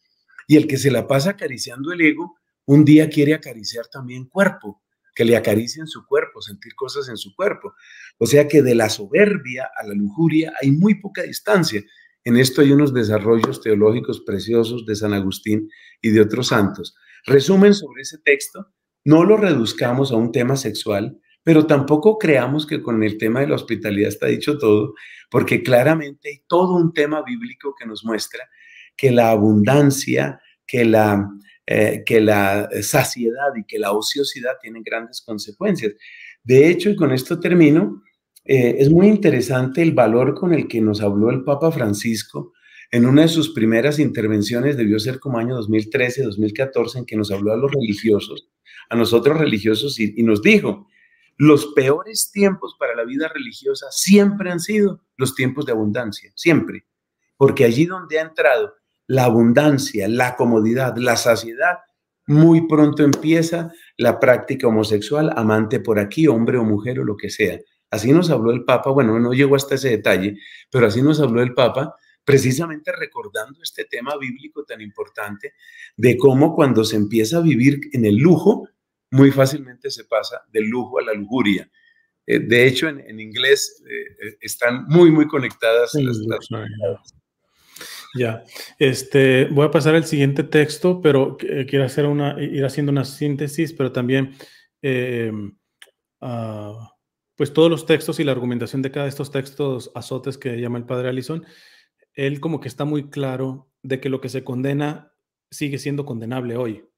Y el que se la pasa acariciando el ego, un día quiere acariciar también cuerpo, que le acaricien su cuerpo, sentir cosas en su cuerpo. O sea que de la soberbia a la lujuria hay muy poca distancia. En esto hay unos desarrollos teológicos preciosos de San Agustín y de otros santos. Resumen sobre ese texto, no lo reduzcamos a un tema sexual, pero tampoco creamos que con el tema de la hospitalidad está dicho todo, porque claramente hay todo un tema bíblico que nos muestra que la abundancia, que la, eh, que la saciedad y que la ociosidad tienen grandes consecuencias. De hecho, y con esto termino, eh, es muy interesante el valor con el que nos habló el Papa Francisco en una de sus primeras intervenciones, debió ser como año 2013, 2014, en que nos habló a los religiosos, a nosotros religiosos, y nos dijo, los peores tiempos para la vida religiosa siempre han sido los tiempos de abundancia, siempre. Porque allí donde ha entrado la abundancia, la comodidad, la saciedad, muy pronto empieza la práctica homosexual, amante por aquí, hombre o mujer o lo que sea. Así nos habló el Papa, bueno, no llegó hasta ese detalle, pero así nos habló el Papa precisamente recordando este tema bíblico tan importante de cómo cuando se empieza a vivir en el lujo, muy fácilmente se pasa del lujo a la lujuria. Eh, de hecho, en, inglés eh, eh, están muy, muy conectadas
las, ya, este, voy a pasar al siguiente texto, pero quiero hacer una, ir haciendo una síntesis, pero también, ah, pues todos los textos y la argumentación de cada de estos textos azotes que llama el padre Allison, él como que está muy claro de que lo que se condena sigue siendo condenable hoy.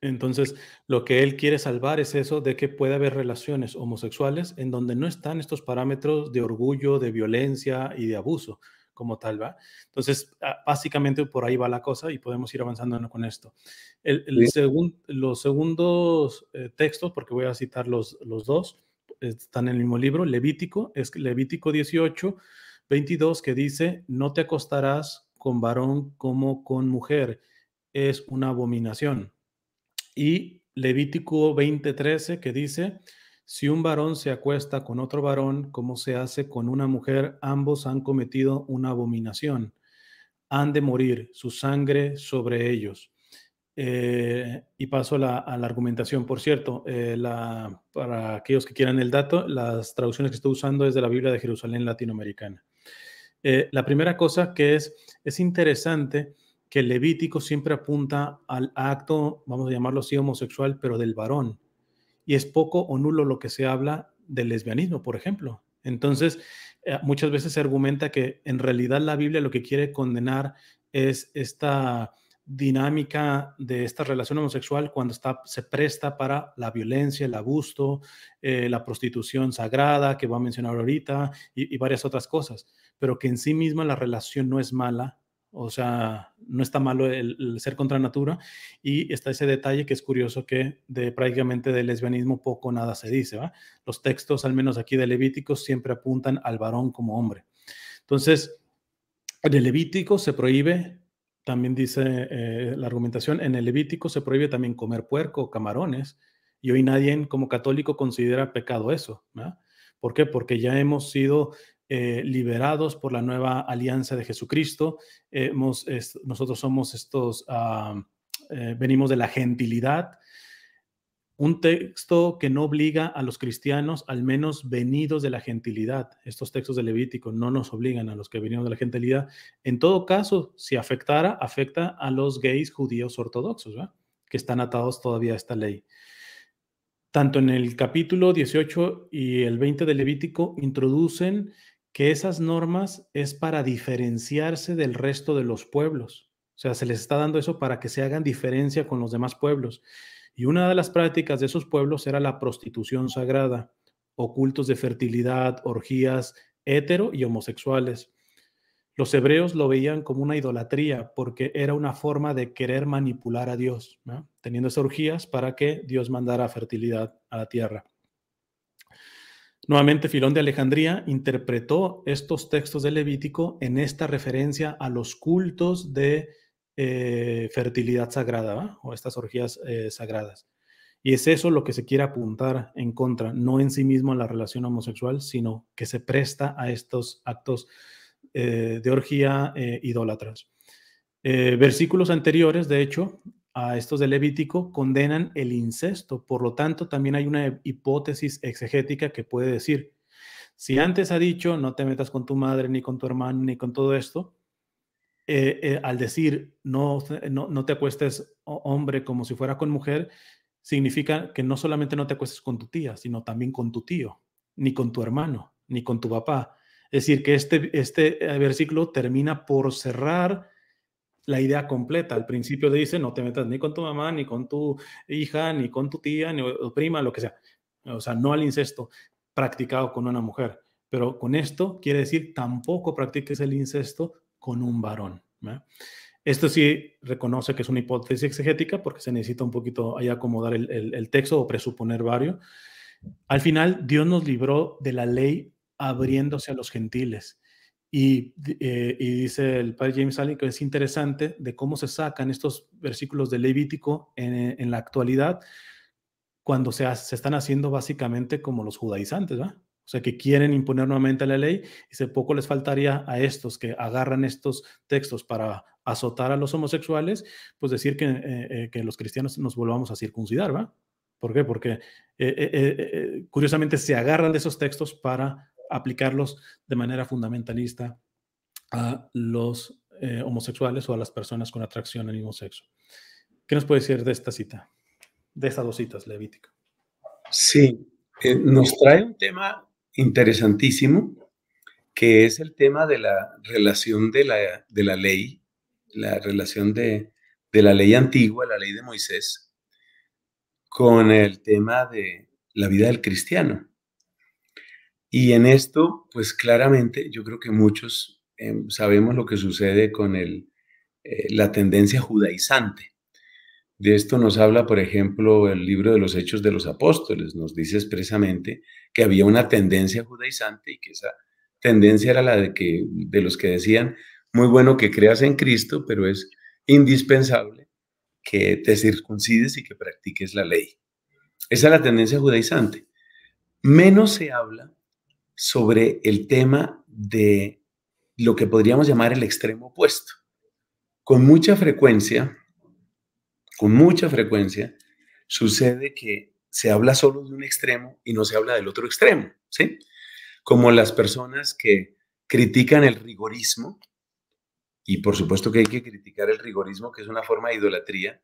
Entonces, lo que él quiere salvar es eso de que puede haber relaciones homosexuales en donde no están estos parámetros de orgullo, de violencia y de abuso como tal, ¿va? Entonces, ah, básicamente por ahí va la cosa y podemos ir avanzando con esto. El, los segundos eh, textos, porque voy a citar los, los dos, están en el mismo libro, Levítico, es Levítico 18, 22, que dice, no te acostarás con varón como con mujer, es una abominación y Levítico 20:13 que dice, si un varón se acuesta con otro varón, como se hace con una mujer, ambos han cometido una abominación. Han de morir su sangre sobre ellos. Eh, y paso a la argumentación. Por cierto, eh, para aquellos que quieran el dato, las traducciones que estoy usando es de la Biblia de Jerusalén Latinoamericana. Eh, la primera cosa que es, es interesante que el Levítico siempre apunta al acto, vamos a llamarlo así, homosexual, pero del varón. Y es poco o nulo lo que se habla del lesbianismo, por ejemplo. Entonces, eh, muchas veces se argumenta que en realidad la Biblia lo que quiere condenar es esta dinámica de esta relación homosexual cuando está, se presta para la violencia, el abuso, eh, la prostitución sagrada que va a mencionar ahorita y varias otras cosas, pero que en sí misma la relación no es mala, o sea, no está malo el, ser contra natura. Y está ese detalle que es curioso que de prácticamente del lesbianismo poco nada se dice. ¿va? Los textos, al menos aquí de Levítico, siempre apuntan al varón como hombre. Entonces, el Levítico se prohíbe, también dice eh, la argumentación, en el Levítico se prohíbe también comer puerco, o camarones. Y hoy nadie como católico considera pecado eso. ¿Por qué? Porque ya hemos sido eh, liberados por la nueva alianza de Jesucristo. nosotros somos estos, eh, venimos de la gentilidad, un texto que no obliga a los cristianos, al menos venidos de la gentilidad. Estos textos de Levítico no nos obligan a los que venimos de la gentilidad. En todo caso, si afectara, afecta a los gays judíos ortodoxos, que están atados todavía a esta ley. Tanto en el capítulo 18 y el 20 de Levítico introducen que esas normas es para diferenciarse del resto de los pueblos. O sea, se les está dando eso para que se hagan diferencia con los demás pueblos. Y una de las prácticas de esos pueblos era la prostitución sagrada, ocultos de fertilidad, orgías hetero y homosexuales. Los hebreos lo veían como una idolatría porque era una forma de querer manipular a Dios, teniendo esas orgías para que Dios mandara fertilidad a la tierra. Nuevamente, Filón de Alejandría interpretó estos textos del Levítico en esta referencia a los cultos de eh, fertilidad sagrada o estas orgías eh, sagradas. Y es eso lo que se quiere apuntar en contra, no en sí mismo la relación homosexual, sino que se presta a estos actos eh, de orgía idólatras. versículos anteriores, de hecho, a estos del Levítico condenan el incesto. Por lo tanto, también hay una hipótesis exegética que puede decir, si antes ha dicho, no te metas con tu madre, ni con tu hermano, ni con todo esto, eh, eh, al decir, no, no, te acuestes oh, hombre como si fuera con mujer, significa que no solamente no te acuestes con tu tía, sino también con tu tío, ni con tu hermano, ni con tu papá. Es decir, que este, este eh, versículo termina por cerrar la idea completa. Al principio le dice, no te metas ni con tu mamá, ni con tu hija, ni con tu tía, ni tu prima, lo que sea. O sea, no al incesto practicado con una mujer. Pero con esto quiere decir, tampoco practiques el incesto con un varón. Esto sí reconoce que es una hipótesis exegética porque se necesita un poquito ahí acomodar el, el texto o presuponer varios. Al final, Dios nos libró de la ley abriéndose a los gentiles. Eh, y, dice el padre James Allen que es interesante de cómo se sacan estos versículos de Levítico en, eh, en la actualidad cuando se, se, están haciendo básicamente como los judaizantes, ¿verdad? O sea, que quieren imponer nuevamente la ley y se poco les faltaría a estos que agarran estos textos para azotar a los homosexuales, pues decir que, eh, los cristianos nos volvamos a circuncidar, ¿va? ¿Por qué? Porque curiosamente se agarran de esos textos para aplicarlos de manera fundamentalista a los eh, homosexuales o a las personas con atracción al mismo sexo. ¿Qué nos puede decir de esta cita, de estas dos citas, Levítico? Sí,
eh, nos trae un tema interesantísimo, que es el tema de la relación de la, ley, la relación de, de la ley antigua, la ley de Moisés, con el tema de la vida del cristiano. Y en esto, pues claramente, yo creo que muchos em, sabemos lo que sucede con el, eh, la tendencia judaizante. De esto nos habla, por ejemplo, el libro de los Hechos de los Apóstoles. Nos dice expresamente que había una tendencia judaizante y que esa tendencia era la de, que, de los que decían, muy bueno que creas en Cristo, pero es indispensable que te circuncides y que practiques la ley. Esa es la tendencia judaizante. Menos se habla sobre el tema de lo que podríamos llamar el extremo opuesto. Con mucha frecuencia, con mucha frecuencia, sucede que se habla solo de un extremo y no se habla del otro extremo, ¿sí? Como las personas que critican el rigorismo, y por supuesto que hay que criticar el rigorismo, que es una forma de idolatría,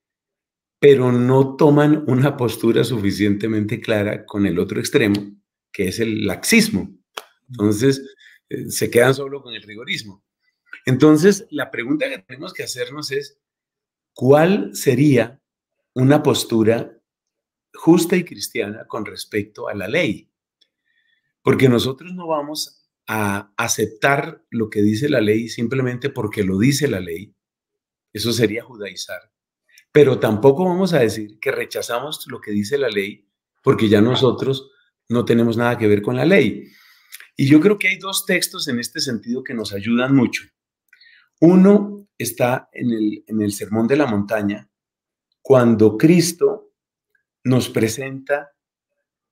pero no toman una postura suficientemente clara con el otro extremo, que es el laxismo. Entonces, eh, se quedan solo con el rigorismo. Entonces, la pregunta que tenemos que hacernos es, ¿cuál sería una postura justa y cristiana con respecto a la ley? Porque nosotros no vamos a aceptar lo que dice la ley simplemente porque lo dice la ley. Eso sería judaizar. Pero tampoco vamos a decir que rechazamos lo que dice la ley porque ya nosotros no tenemos nada que ver con la ley. Y yo creo que hay dos textos en este sentido que nos ayudan mucho. Uno está en el, Sermón de la Montaña, cuando Cristo nos presenta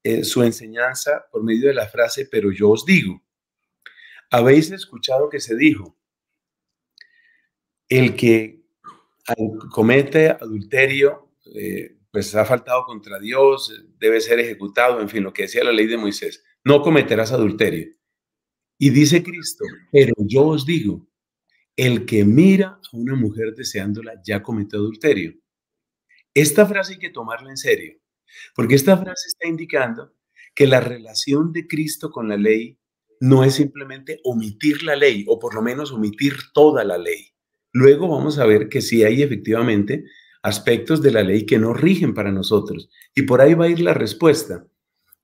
eh, su enseñanza por medio de la frase, pero yo os digo, habéis escuchado que se dijo, el que comete adulterio, eh, pues ha faltado contra Dios, debe ser ejecutado, en fin, lo que decía la ley de Moisés no cometerás adulterio. Y dice Cristo, pero yo os digo, el que mira a una mujer deseándola ya comete adulterio. Esta frase hay que tomarla en serio, porque esta frase está indicando que la relación de Cristo con la ley no es simplemente omitir la ley, o por lo menos omitir toda la ley. Luego vamos a ver que si hay efectivamente aspectos de la ley que no rigen para nosotros. Y por ahí va a ir la respuesta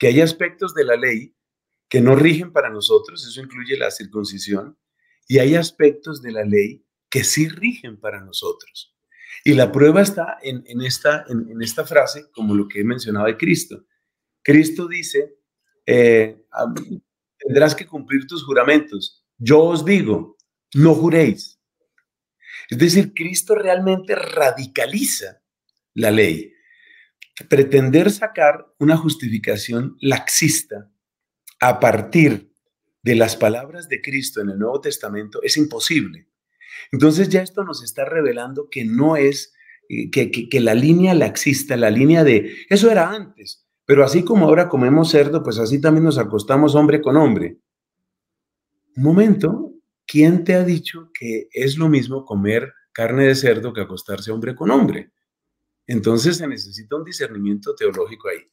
que hay aspectos de la ley que no rigen para nosotros, eso incluye la circuncisión, y hay aspectos de la ley que sí rigen para nosotros. Y la prueba está en, esta, frase, como lo que he mencionado de Cristo. Cristo dice, eh, tendrás que cumplir tus juramentos. Yo os digo, no juréis. Es decir, Cristo realmente radicaliza la ley pretender sacar una justificación laxista a partir de las palabras de Cristo en el Nuevo Testamento es imposible. Entonces ya esto nos está revelando que no es, eh, que, la línea laxista, la línea de, eso era antes, pero así como ahora comemos cerdo, pues así también nos acostamos hombre con hombre. Un momento, ¿quién te ha dicho que es lo mismo comer carne de cerdo que acostarse hombre con hombre? Entonces se necesita un discernimiento teológico ahí.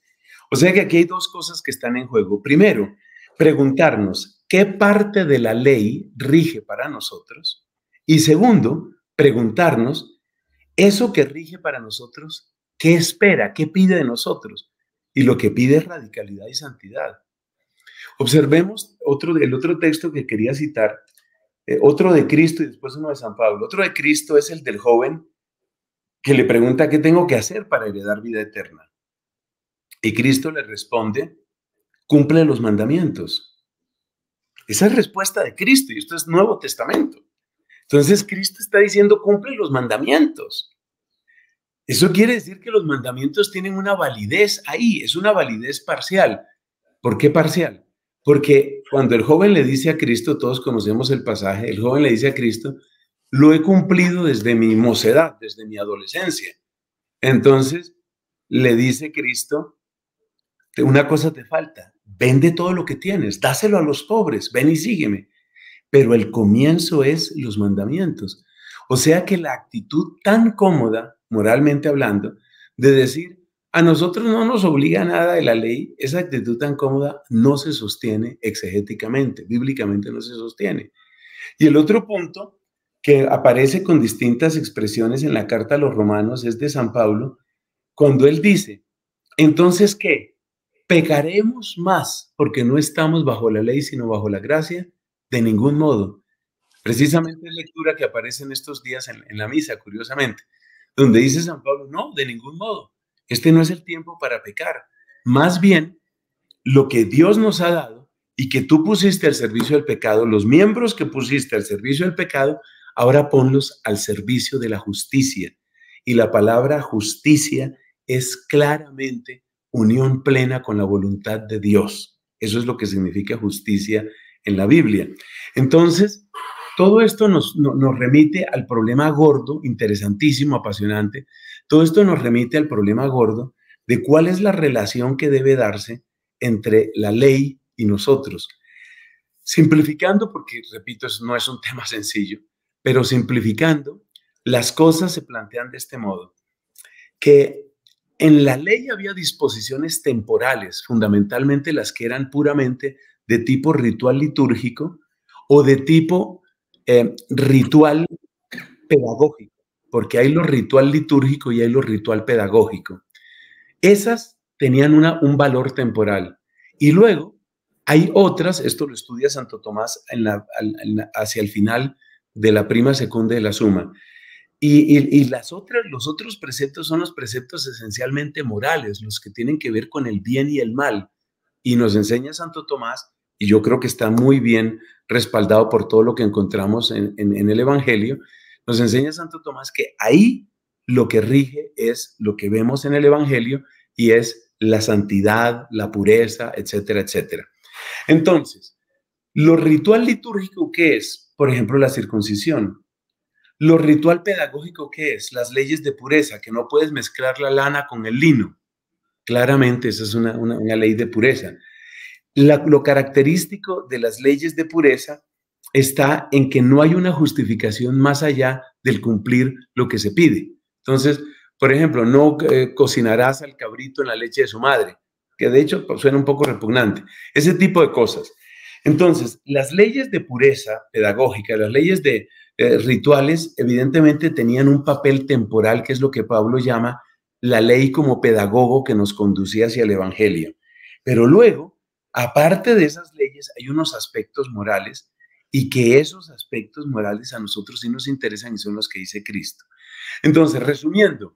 O sea que aquí hay dos cosas que están en juego. Primero, preguntarnos qué parte de la ley rige para nosotros. Y segundo, preguntarnos, eso que rige para nosotros, ¿qué espera? ¿Qué pide de nosotros? Y lo que pide es radicalidad y santidad. Observemos otro, el otro texto que quería citar, eh, otro de Cristo y después uno de San Pablo. Otro de Cristo es el del joven que le pregunta qué tengo que hacer para heredar vida eterna. Y Cristo le responde, cumple los mandamientos. Esa es respuesta de Cristo y esto es Nuevo Testamento. Entonces Cristo está diciendo, cumple los mandamientos. Eso quiere decir que los mandamientos tienen una validez ahí, es una validez parcial. ¿Por qué parcial? Porque cuando el joven le dice a Cristo, todos conocemos el pasaje, el joven le dice a Cristo, lo he cumplido desde mi mocedad, desde mi adolescencia. Entonces, le dice Cristo, una cosa te falta, vende todo lo que tienes, dáselo a los pobres, ven y sígueme. Pero el comienzo es los mandamientos. O sea que la actitud tan cómoda, moralmente hablando, de decir, a nosotros no nos obliga nada de la ley, esa actitud tan cómoda no se sostiene exegéticamente, bíblicamente no se sostiene. Y el otro punto que aparece con distintas expresiones en la carta a los romanos, es de San Pablo, cuando él dice, entonces, ¿qué? ¿Pecaremos más porque no estamos bajo la ley, sino bajo la gracia? De ningún modo. Precisamente es lectura que aparece en estos días en, en la misa, curiosamente,
donde dice San
Pablo, no, de ningún modo. Este no es el tiempo para pecar. Más bien, lo que Dios nos ha dado y que tú pusiste al servicio del pecado, los miembros que pusiste al servicio del pecado, Ahora ponlos al servicio de la justicia. Y la palabra justicia es claramente unión plena con la voluntad de Dios. Eso es lo que significa justicia en la Biblia. Entonces, todo esto nos, nos, remite al problema gordo, interesantísimo, apasionante. Todo esto nos remite al problema gordo de cuál es la relación que debe darse entre la ley y nosotros. Simplificando, porque repito, no es un tema sencillo, pero simplificando, las cosas se plantean de este modo, que en la ley había disposiciones temporales, fundamentalmente las que eran puramente de tipo ritual litúrgico o de tipo eh, ritual pedagógico, porque hay lo ritual litúrgico y hay lo ritual pedagógico. Esas tenían un valor temporal. Y luego hay otras, esto lo estudia Santo Tomás en hacia el final de la prima secunda de la suma. Y, las otras, los otros preceptos son los preceptos esencialmente morales, los que tienen que ver con el bien y el mal. Y nos enseña Santo Tomás, y yo creo que está muy bien respaldado por todo lo que encontramos en, el Evangelio, nos enseña Santo Tomás que ahí lo que rige es lo que vemos en el Evangelio y es la santidad, la pureza, etcétera, etcétera. Entonces, lo ritual litúrgico que es por ejemplo, la circuncisión. Lo ritual pedagógico que es, las leyes de pureza, que no puedes mezclar la lana con el lino. Claramente, esa es una, ley de pureza. lo característico de las leyes de pureza está en que no hay una justificación más allá del cumplir lo que se pide. Entonces, por ejemplo, no eh, cocinarás al cabrito en la leche de su madre, que de hecho pues, suena un poco repugnante. Ese tipo de cosas. Entonces, las leyes de pureza pedagógica, las leyes de eh, rituales, evidentemente tenían un papel temporal, que es lo que Pablo llama la ley como pedagogo que nos conducía hacia el Evangelio. Pero luego, aparte de esas leyes, hay unos aspectos morales y que esos aspectos morales a nosotros sí nos interesan y son los que dice Cristo. Entonces, resumiendo,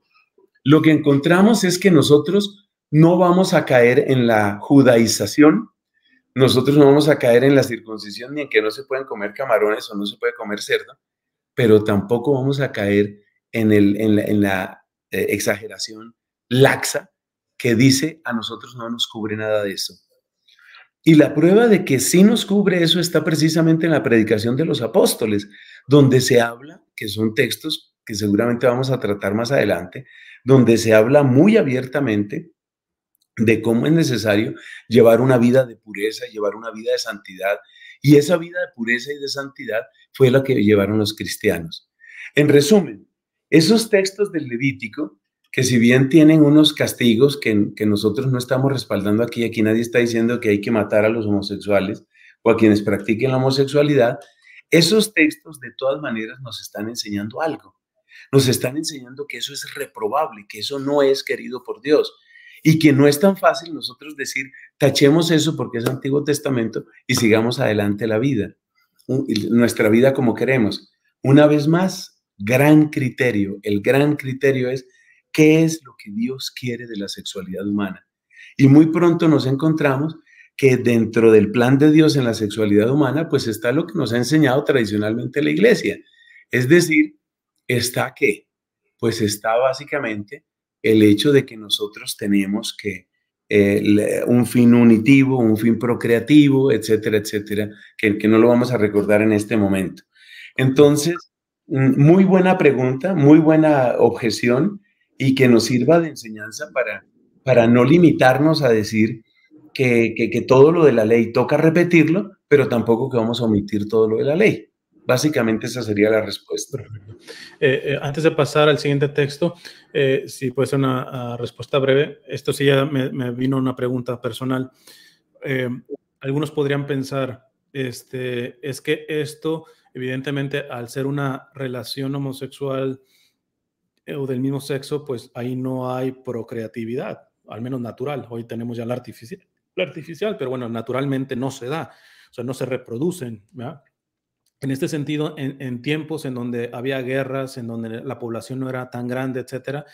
lo que encontramos es que nosotros no vamos a caer en la judaización, nosotros no vamos a caer en la circuncisión ni en que no se pueden comer camarones o no se puede comer cerdo, pero tampoco vamos a caer en, la, eh, exageración laxa que dice a nosotros no nos cubre nada de eso. Y la prueba de que sí nos cubre eso está precisamente en la predicación de los apóstoles, donde se habla, que son textos que seguramente vamos a tratar más adelante, donde se habla muy abiertamente de cómo es necesario llevar una vida de pureza, llevar una vida de santidad. Y esa vida de pureza y de santidad fue la que llevaron los cristianos. En resumen, esos textos del Levítico, que si bien tienen unos castigos que, nosotros no estamos respaldando aquí, aquí nadie está diciendo que hay que matar a los homosexuales o a quienes practiquen la homosexualidad, esos textos de todas maneras nos están enseñando algo. Nos están enseñando que eso es reprobable, que eso no es querido por Dios, y que no es tan fácil nosotros decir, tachemos eso porque es Antiguo Testamento y sigamos adelante la vida, nuestra vida como queremos. Una vez más, gran criterio, el gran criterio es qué es lo que Dios quiere de la sexualidad humana. Y muy pronto nos encontramos que dentro del plan de Dios en la sexualidad humana, pues está lo que nos ha enseñado tradicionalmente la iglesia. Es decir, está qué? pues está básicamente el hecho de que nosotros tenemos que eh, un fin unitivo, un fin procreativo, etcétera, etcétera, que, no lo vamos a recordar en este momento. Entonces, mm, muy buena pregunta, muy buena objeción y que nos sirva de enseñanza para, para no limitarnos a decir que todo lo de la ley toca repetirlo, pero tampoco que vamos a omitir todo lo de la ley. Básicamente esa sería la respuesta.
Eh, eh, antes de pasar al siguiente texto, eh, si puede ser una ah, respuesta breve, esto sí ya me, vino una pregunta personal. algunos podrían pensar, este, es que esto, evidentemente, al ser una relación homosexual o del mismo sexo, pues ahí no hay procreatividad, al menos natural. Hoy tenemos ya la artificial, la artificial pero bueno, naturalmente no se da, o sea, no se reproducen, ¿verdad? en este sentido, en, tiempos en donde había guerras, en donde la población no era tan grande, etcétera,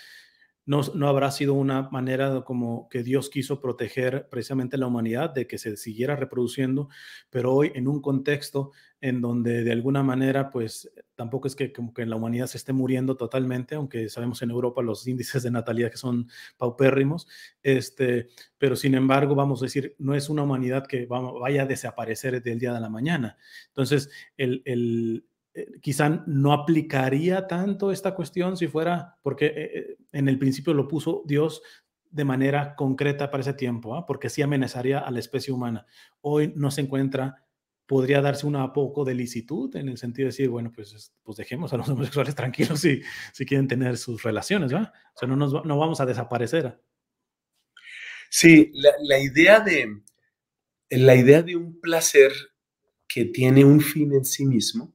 no, habrá sido una manera como que Dios quiso proteger precisamente la humanidad de que se siguiera reproduciendo, pero hoy en un contexto en donde de alguna manera pues tampoco es que como que la humanidad se esté muriendo totalmente, aunque sabemos en Europa los índices de natalidad que son paupérrimos, este, pero sin embargo vamos a decir, no es una humanidad que vaya a desaparecer del día de la mañana. Entonces, el eh, quizá no aplicaría tanto esta cuestión si fuera, porque eh, en el principio lo puso Dios de manera concreta para ese tiempo, ¿ah? porque sí amenazaría a la especie humana. Hoy no se encuentra, podría darse una poco de licitud en el sentido de decir, bueno, pues, pues dejemos a los homosexuales tranquilos si, si quieren tener sus relaciones, ¿va? O sea, no, vamos a desaparecer. Sí, idea de, la idea de
un placer
que tiene un fin en sí mismo,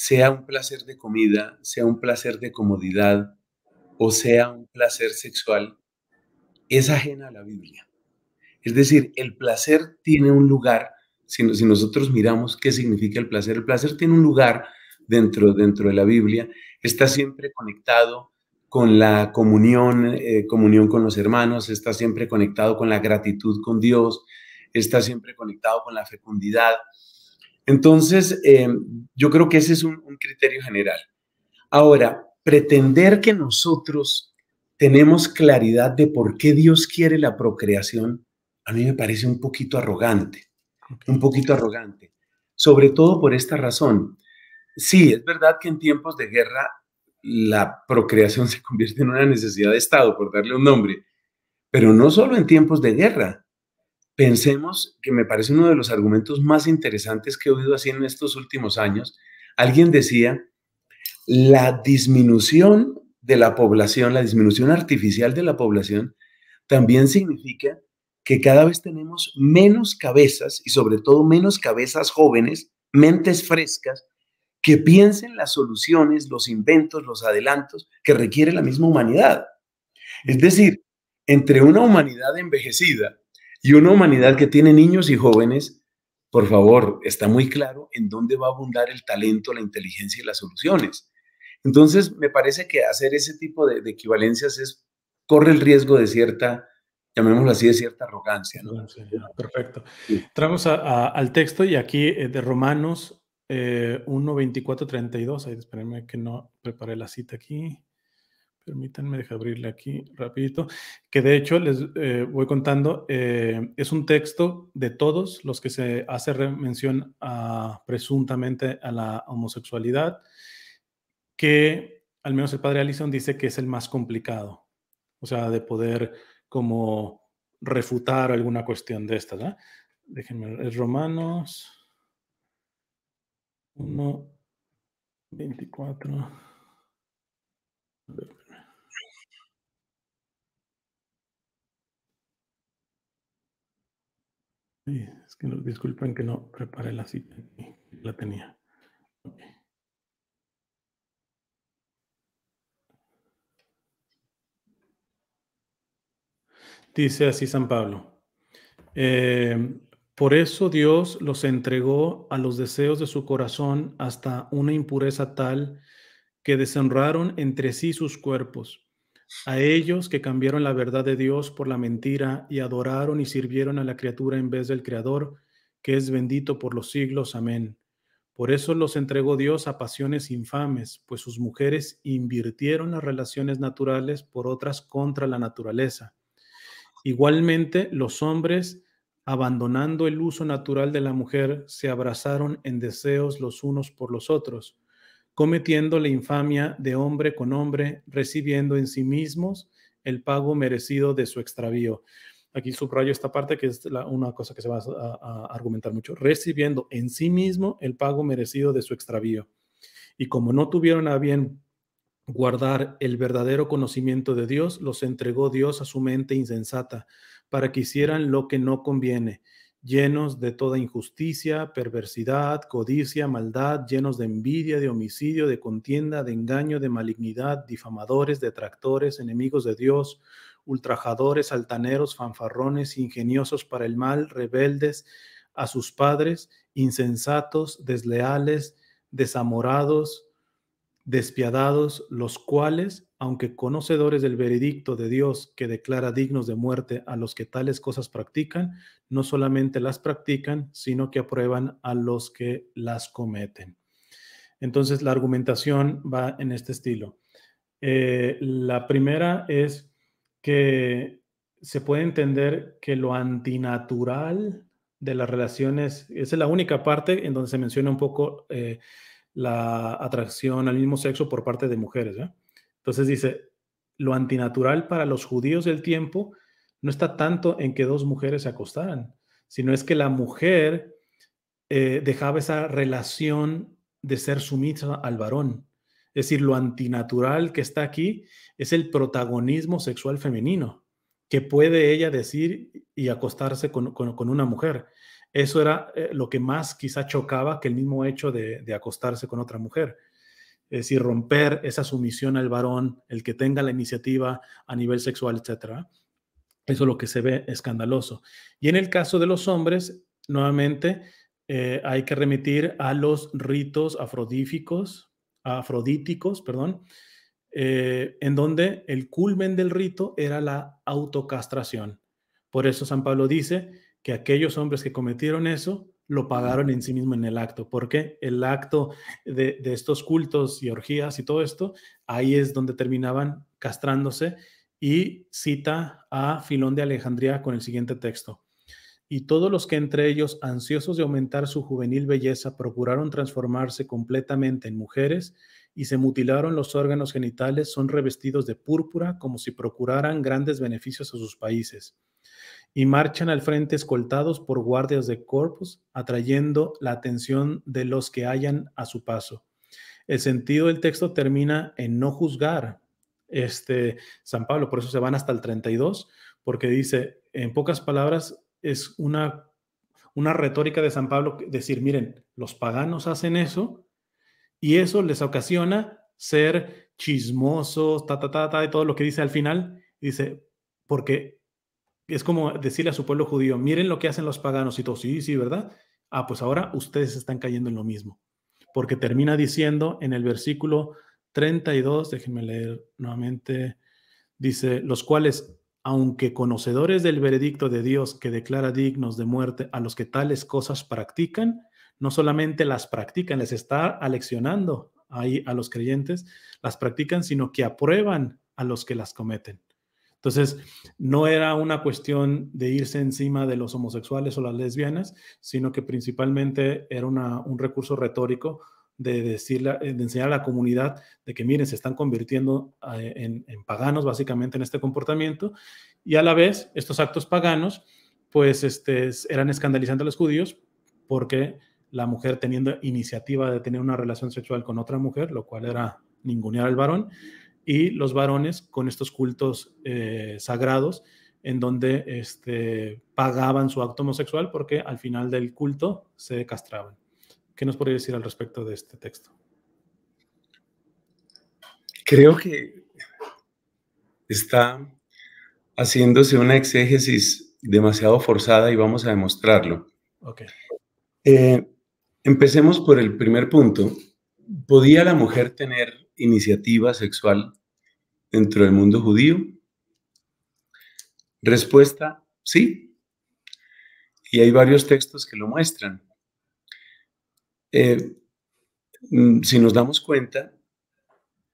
sea un placer de comida, sea un placer de comodidad o sea un placer sexual, es ajena a la Biblia. Es decir, el placer tiene un lugar, si, nosotros miramos qué significa el placer, el placer tiene un lugar dentro, dentro de la Biblia, está siempre conectado con la comunión, eh, comunión con los hermanos, está siempre conectado con la gratitud con Dios, está siempre conectado con la fecundidad, entonces, eh, yo creo que ese es un, criterio general. Ahora, pretender que nosotros tenemos claridad de por qué Dios quiere la procreación, a mí me parece un poquito arrogante, un poquito arrogante, sobre todo por esta razón. Sí, es verdad que en tiempos de guerra la procreación se convierte en una necesidad de Estado, por darle un nombre, pero no solo en tiempos de guerra, pensemos que me parece uno de los argumentos más interesantes que he oído así en estos últimos años. Alguien decía, la disminución de la población, la disminución artificial de la población, también significa que cada vez tenemos menos cabezas y sobre todo menos cabezas jóvenes, mentes frescas, que piensen las soluciones, los inventos, los adelantos que requiere la misma humanidad. Es decir, entre una humanidad envejecida y una humanidad que tiene niños y jóvenes, por favor, está muy claro en dónde va a abundar el talento, la inteligencia y las soluciones. Entonces, me parece que hacer ese tipo de, equivalencias es, corre el riesgo de cierta, llamémoslo así, de cierta arrogancia.
perfecto. tramos al texto y aquí eh, de Romanos eh, 1, 24, 32. Ay, espérenme que no preparé la cita aquí. Permítanme dejar abrirle aquí rapidito, que de hecho les eh, voy contando, eh, es un texto de todos los que se hace mención presuntamente a la homosexualidad, que al menos el padre Allison dice que es el más complicado, o sea, de poder como refutar alguna cuestión de esta, ¿verdad? Déjenme, es Romanos 1, 24. A ver. es que disculpen que no preparé la cita, la tenía. Dice así San Pablo. Eh, por eso Dios los entregó a los deseos de su corazón hasta una impureza tal que deshonraron entre sí sus cuerpos a ellos que cambiaron la verdad de Dios por la mentira y adoraron y sirvieron a la criatura en vez del Creador, que es bendito por los siglos. Amén. Por eso los entregó Dios a pasiones infames, pues sus mujeres invirtieron las relaciones naturales por otras contra la naturaleza. Igualmente, los hombres, abandonando el uso natural de la mujer, se abrazaron en deseos los unos por los otros cometiendo la infamia de hombre con hombre, recibiendo en sí mismos el pago merecido de su extravío. Aquí subrayo esta parte que es una cosa que se va a, a argumentar mucho, recibiendo en sí mismo el pago merecido de su extravío. Y como no tuvieron a bien guardar el verdadero conocimiento de Dios, los entregó Dios a su mente insensata para que hicieran lo que no conviene llenos de toda injusticia, perversidad, codicia, maldad, llenos de envidia, de homicidio, de contienda, de engaño, de malignidad, difamadores, detractores, enemigos de Dios, ultrajadores, altaneros, fanfarrones, ingeniosos para el mal, rebeldes a sus padres, insensatos, desleales, desamorados, despiadados, los cuales aunque conocedores del veredicto de Dios que declara dignos de muerte a los que tales cosas practican, no solamente las practican, sino que aprueban a los que las cometen. Entonces, la argumentación va en este estilo. Eh, la primera es que se puede entender que lo antinatural de las relaciones, esa es la única parte en donde se menciona un poco eh, la atracción al mismo sexo por parte de mujeres. ¿eh? Entonces dice, lo antinatural para los judíos del tiempo no está tanto en que dos mujeres se acostaran, sino es que la mujer eh, dejaba esa relación de ser sumisa al varón. Es decir, lo antinatural que está aquí es el protagonismo sexual femenino, que puede ella decir y acostarse con, una mujer. Eso era eh, lo que más quizá chocaba que el mismo hecho de acostarse con otra mujer es decir, romper esa sumisión al varón, el que tenga la iniciativa a nivel sexual, etcétera Eso es lo que se ve escandaloso. Y en el caso de los hombres, nuevamente, eh, hay que remitir a los ritos afrodíficos, afrodíticos, perdón, eh, en donde el culmen del rito era la autocastración. Por eso San Pablo dice que aquellos hombres que cometieron eso lo pagaron en sí mismo en el acto, porque el acto de, de estos cultos y orgías y todo esto, ahí es donde terminaban castrándose y cita a Filón de Alejandría con el siguiente texto. Y todos los que entre ellos, ansiosos de aumentar su juvenil belleza, procuraron transformarse completamente en mujeres y se mutilaron los órganos genitales, son revestidos de púrpura como si procuraran grandes beneficios a sus países y marchan al frente escoltados por guardias de corpus, atrayendo la atención de los que hayan a su paso. El sentido del texto termina en no juzgar. Este San Pablo, por eso se van hasta el 32, porque dice, en pocas palabras, es una una retórica de San Pablo decir, miren, los paganos hacen eso y eso les ocasiona ser chismosos, ta, ta, ta, ta, y todo lo que dice al final. Dice, porque es como decirle a su pueblo judío, miren lo que hacen los paganos y todo, sí, sí, ¿verdad? Ah, pues ahora ustedes están cayendo en lo mismo, porque termina diciendo en el versículo 32, déjenme leer nuevamente, dice, los cuales, aunque conocedores del veredicto de Dios que declara dignos de muerte a los que tales cosas practican, no solamente las practican, les está aleccionando ahí a los creyentes, las practican, sino que aprueban a los que las cometen. Entonces, no era una cuestión de irse encima de los homosexuales o las lesbianas, sino que principalmente era un recurso retórico de, decirle, eh, enseñar a la comunidad de que, miren, se están convirtiendo eh, en, paganos básicamente en este comportamiento, y a la vez estos actos paganos, pues este, eran escandalizantes a los judíos porque la mujer teniendo iniciativa de tener una relación sexual con otra mujer, lo cual era ningunear al varón, y los varones con estos cultos eh, sagrados en donde este, pagaban su acto homosexual porque al final del culto se castraban. ¿Qué nos podría decir al respecto de este texto?
Creo que está haciéndose una exégesis demasiado forzada y vamos a demostrarlo. Eh, empecemos por el primer punto. ¿Podía la mujer tener iniciativa sexual dentro del mundo judío? Respuesta, sí. Y hay varios textos que lo muestran. Eh, mm, si nos damos cuenta,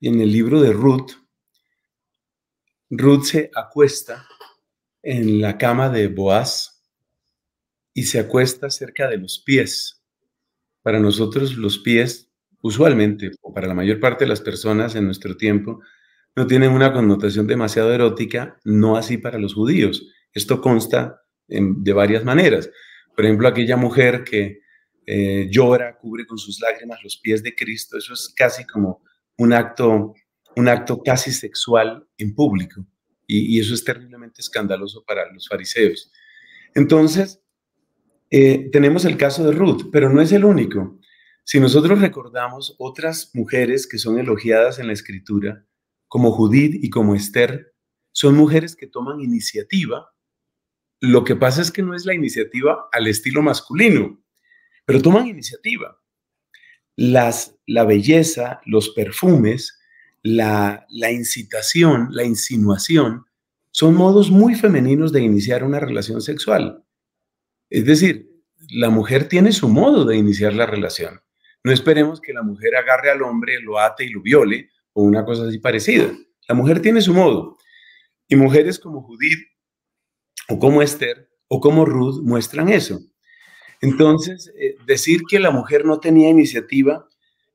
en el libro de Ruth, Ruth se acuesta en la cama de Boaz y se acuesta cerca de los pies. Para nosotros los pies, usualmente, o para la mayor parte de las personas en nuestro tiempo, no tienen una connotación demasiado erótica, no así para los judíos. Esto consta de varias maneras. Por ejemplo, aquella mujer que eh, llora, cubre con sus lágrimas los pies de Cristo, eso es casi como un acto, un acto casi sexual en público. Y, eso es terriblemente escandaloso para los fariseos. Entonces, eh, tenemos el caso de Ruth, pero no es el único. Si nosotros recordamos otras mujeres que son elogiadas en la escritura, como Judith y como Esther, son mujeres que toman iniciativa. Lo que pasa es que no es la iniciativa al estilo masculino, pero toman iniciativa. Las, la belleza, los perfumes, la, la incitación, la insinuación, son modos muy femeninos de iniciar una relación sexual. Es decir, la mujer tiene su modo de iniciar la relación. No esperemos que la mujer agarre al hombre, lo ate y lo viole, o una cosa así parecida. La mujer tiene su modo. Y mujeres como Judith o como Esther o como Ruth muestran eso. Entonces, eh, decir que la mujer no tenía iniciativa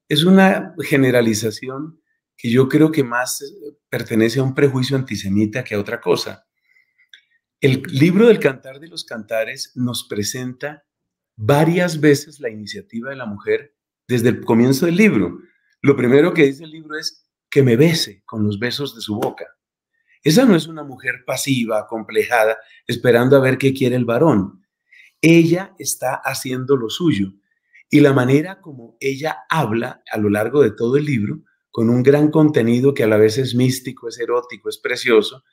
es una generalización que yo creo que más eh, pertenece a un prejuicio antisemita que a otra cosa. El libro del Cantar de los Cantares nos presenta varias veces la iniciativa de la mujer desde el comienzo del libro. Lo primero que dice el libro es, que me bese con los besos de su boca. Esa no es una mujer pasiva, complejada, esperando a ver qué quiere el varón. Ella está haciendo lo suyo. Y la manera como ella habla a lo largo de todo el libro, con un gran contenido que a la vez es místico, es erótico, es precioso,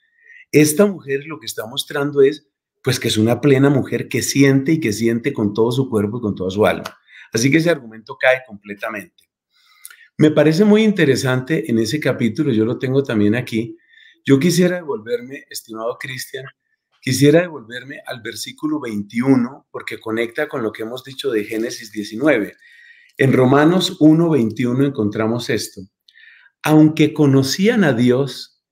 esta mujer lo que está mostrando es pues que es una plena mujer que siente y que siente con todo su cuerpo y con toda su alma. Así que ese argumento cae completamente. Me parece muy interesante en ese capítulo, yo lo tengo también aquí. Yo quisiera devolverme, estimado Cristian, quisiera devolverme al versículo 21 porque conecta con lo que hemos dicho de Génesis 19. En Romanos 1:21 encontramos esto. Aunque conocían a Dios,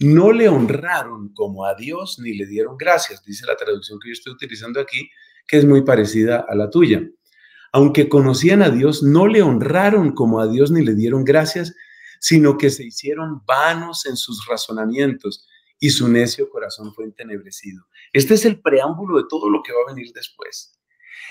no le honraron como a Dios ni le dieron gracias, dice la traducción que yo estoy utilizando aquí, que es muy parecida a la tuya aunque conocían a Dios, no le honraron como a Dios ni le dieron gracias, sino que se hicieron vanos en sus razonamientos y su necio corazón fue entenebrecido. Este es el preámbulo de todo lo que va a venir después.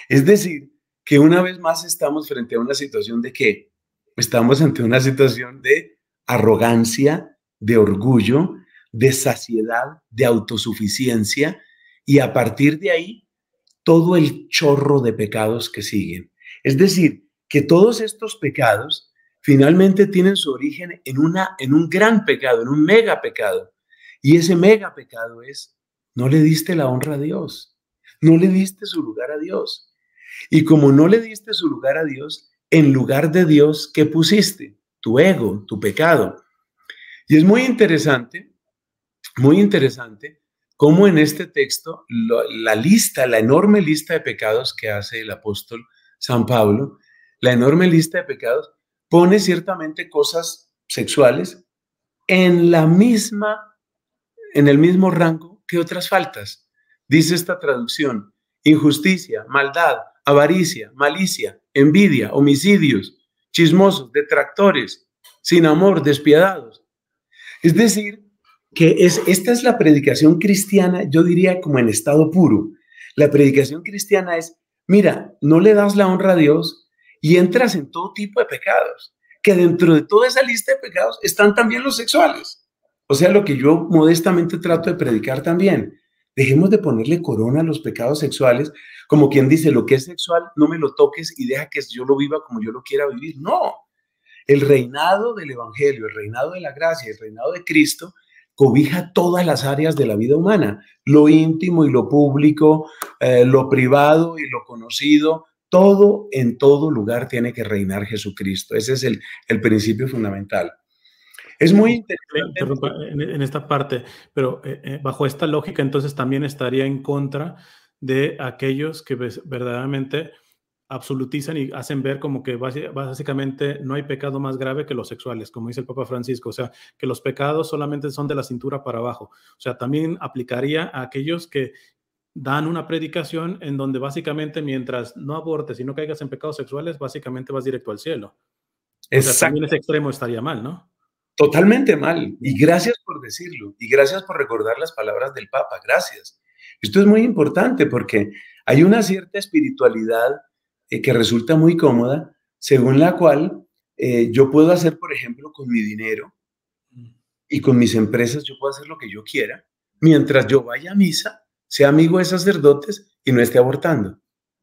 Es decir, que una vez más estamos frente a una situación de qué? Estamos ante una situación de arrogancia, de orgullo, de saciedad, de autosuficiencia, y a partir de ahí, todo el chorro de pecados que sigue. Es decir, que todos estos pecados finalmente tienen su origen en, una, en un gran pecado, en un mega pecado. Y ese mega pecado es, no le diste la honra a Dios, no le diste su lugar a Dios. Y como no le diste su lugar a Dios, en lugar de Dios, ¿qué pusiste? Tu ego, tu pecado. Y es muy interesante, muy interesante, cómo en este texto la lista, la enorme lista de pecados que hace el apóstol San Pablo, la enorme lista de pecados, pone ciertamente cosas sexuales en la misma, en el mismo rango que otras faltas. Dice esta traducción, injusticia, maldad, avaricia, malicia, envidia, homicidios, chismosos, detractores, sin amor, despiadados. Es decir, que es, esta es la predicación cristiana, yo diría como en estado puro. La predicación cristiana es mira, no le das la honra a Dios y entras en todo tipo de pecados, que dentro de toda esa lista de pecados están también los sexuales. O sea, lo que yo modestamente trato de predicar también. Dejemos de ponerle corona a los pecados sexuales, como quien dice, lo que es sexual, no me lo toques y deja que yo lo viva como yo lo quiera vivir. No, el reinado del Evangelio, el reinado de la gracia, el reinado de Cristo cobija todas las áreas de la vida humana, lo íntimo y lo público, eh, lo privado y lo conocido, todo en todo lugar tiene que reinar Jesucristo. Ese es el, principio fundamental.
Es muy interesante. En, esta parte, pero eh, eh, bajo esta lógica entonces también estaría en contra de aquellos que pues, verdaderamente absolutizan y hacen ver como que básicamente no hay pecado más grave que los sexuales, como dice el Papa Francisco, o sea, que los pecados solamente son de la cintura para abajo. O sea, también aplicaría a aquellos que dan una predicación en donde básicamente mientras no abortes y no caigas en pecados sexuales, básicamente vas directo al cielo. Exacto. O también ese extremo estaría mal, ¿no? Totalmente mal. Y gracias
por decirlo. Y gracias por recordar las palabras del Papa. Gracias. Esto es muy importante porque hay una cierta espiritualidad eh, que resulta muy cómoda, según la cual eh, yo puedo hacer, por ejemplo, con mi dinero y con mis empresas, yo puedo hacer lo que yo quiera, mientras yo vaya a misa, sea amigo de sacerdotes y no esté abortando,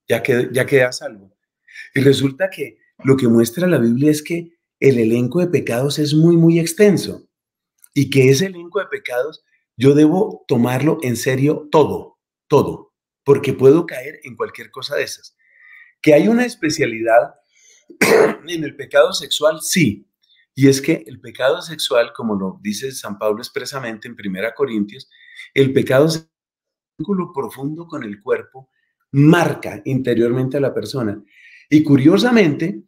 ya que ya queda salvo. Y resulta que lo que muestra la Biblia es que el elenco de pecados es muy, muy extenso y que ese elenco de pecados yo debo tomarlo en serio todo, todo, porque puedo caer en cualquier cosa de esas. Que hay una especialidad en el pecado sexual, sí. Y es que el pecado sexual, como lo dice San Pablo expresamente en Primera Corintios, el pecado sexual, profundo con el cuerpo, marca interiormente a la persona. Y curiosamente,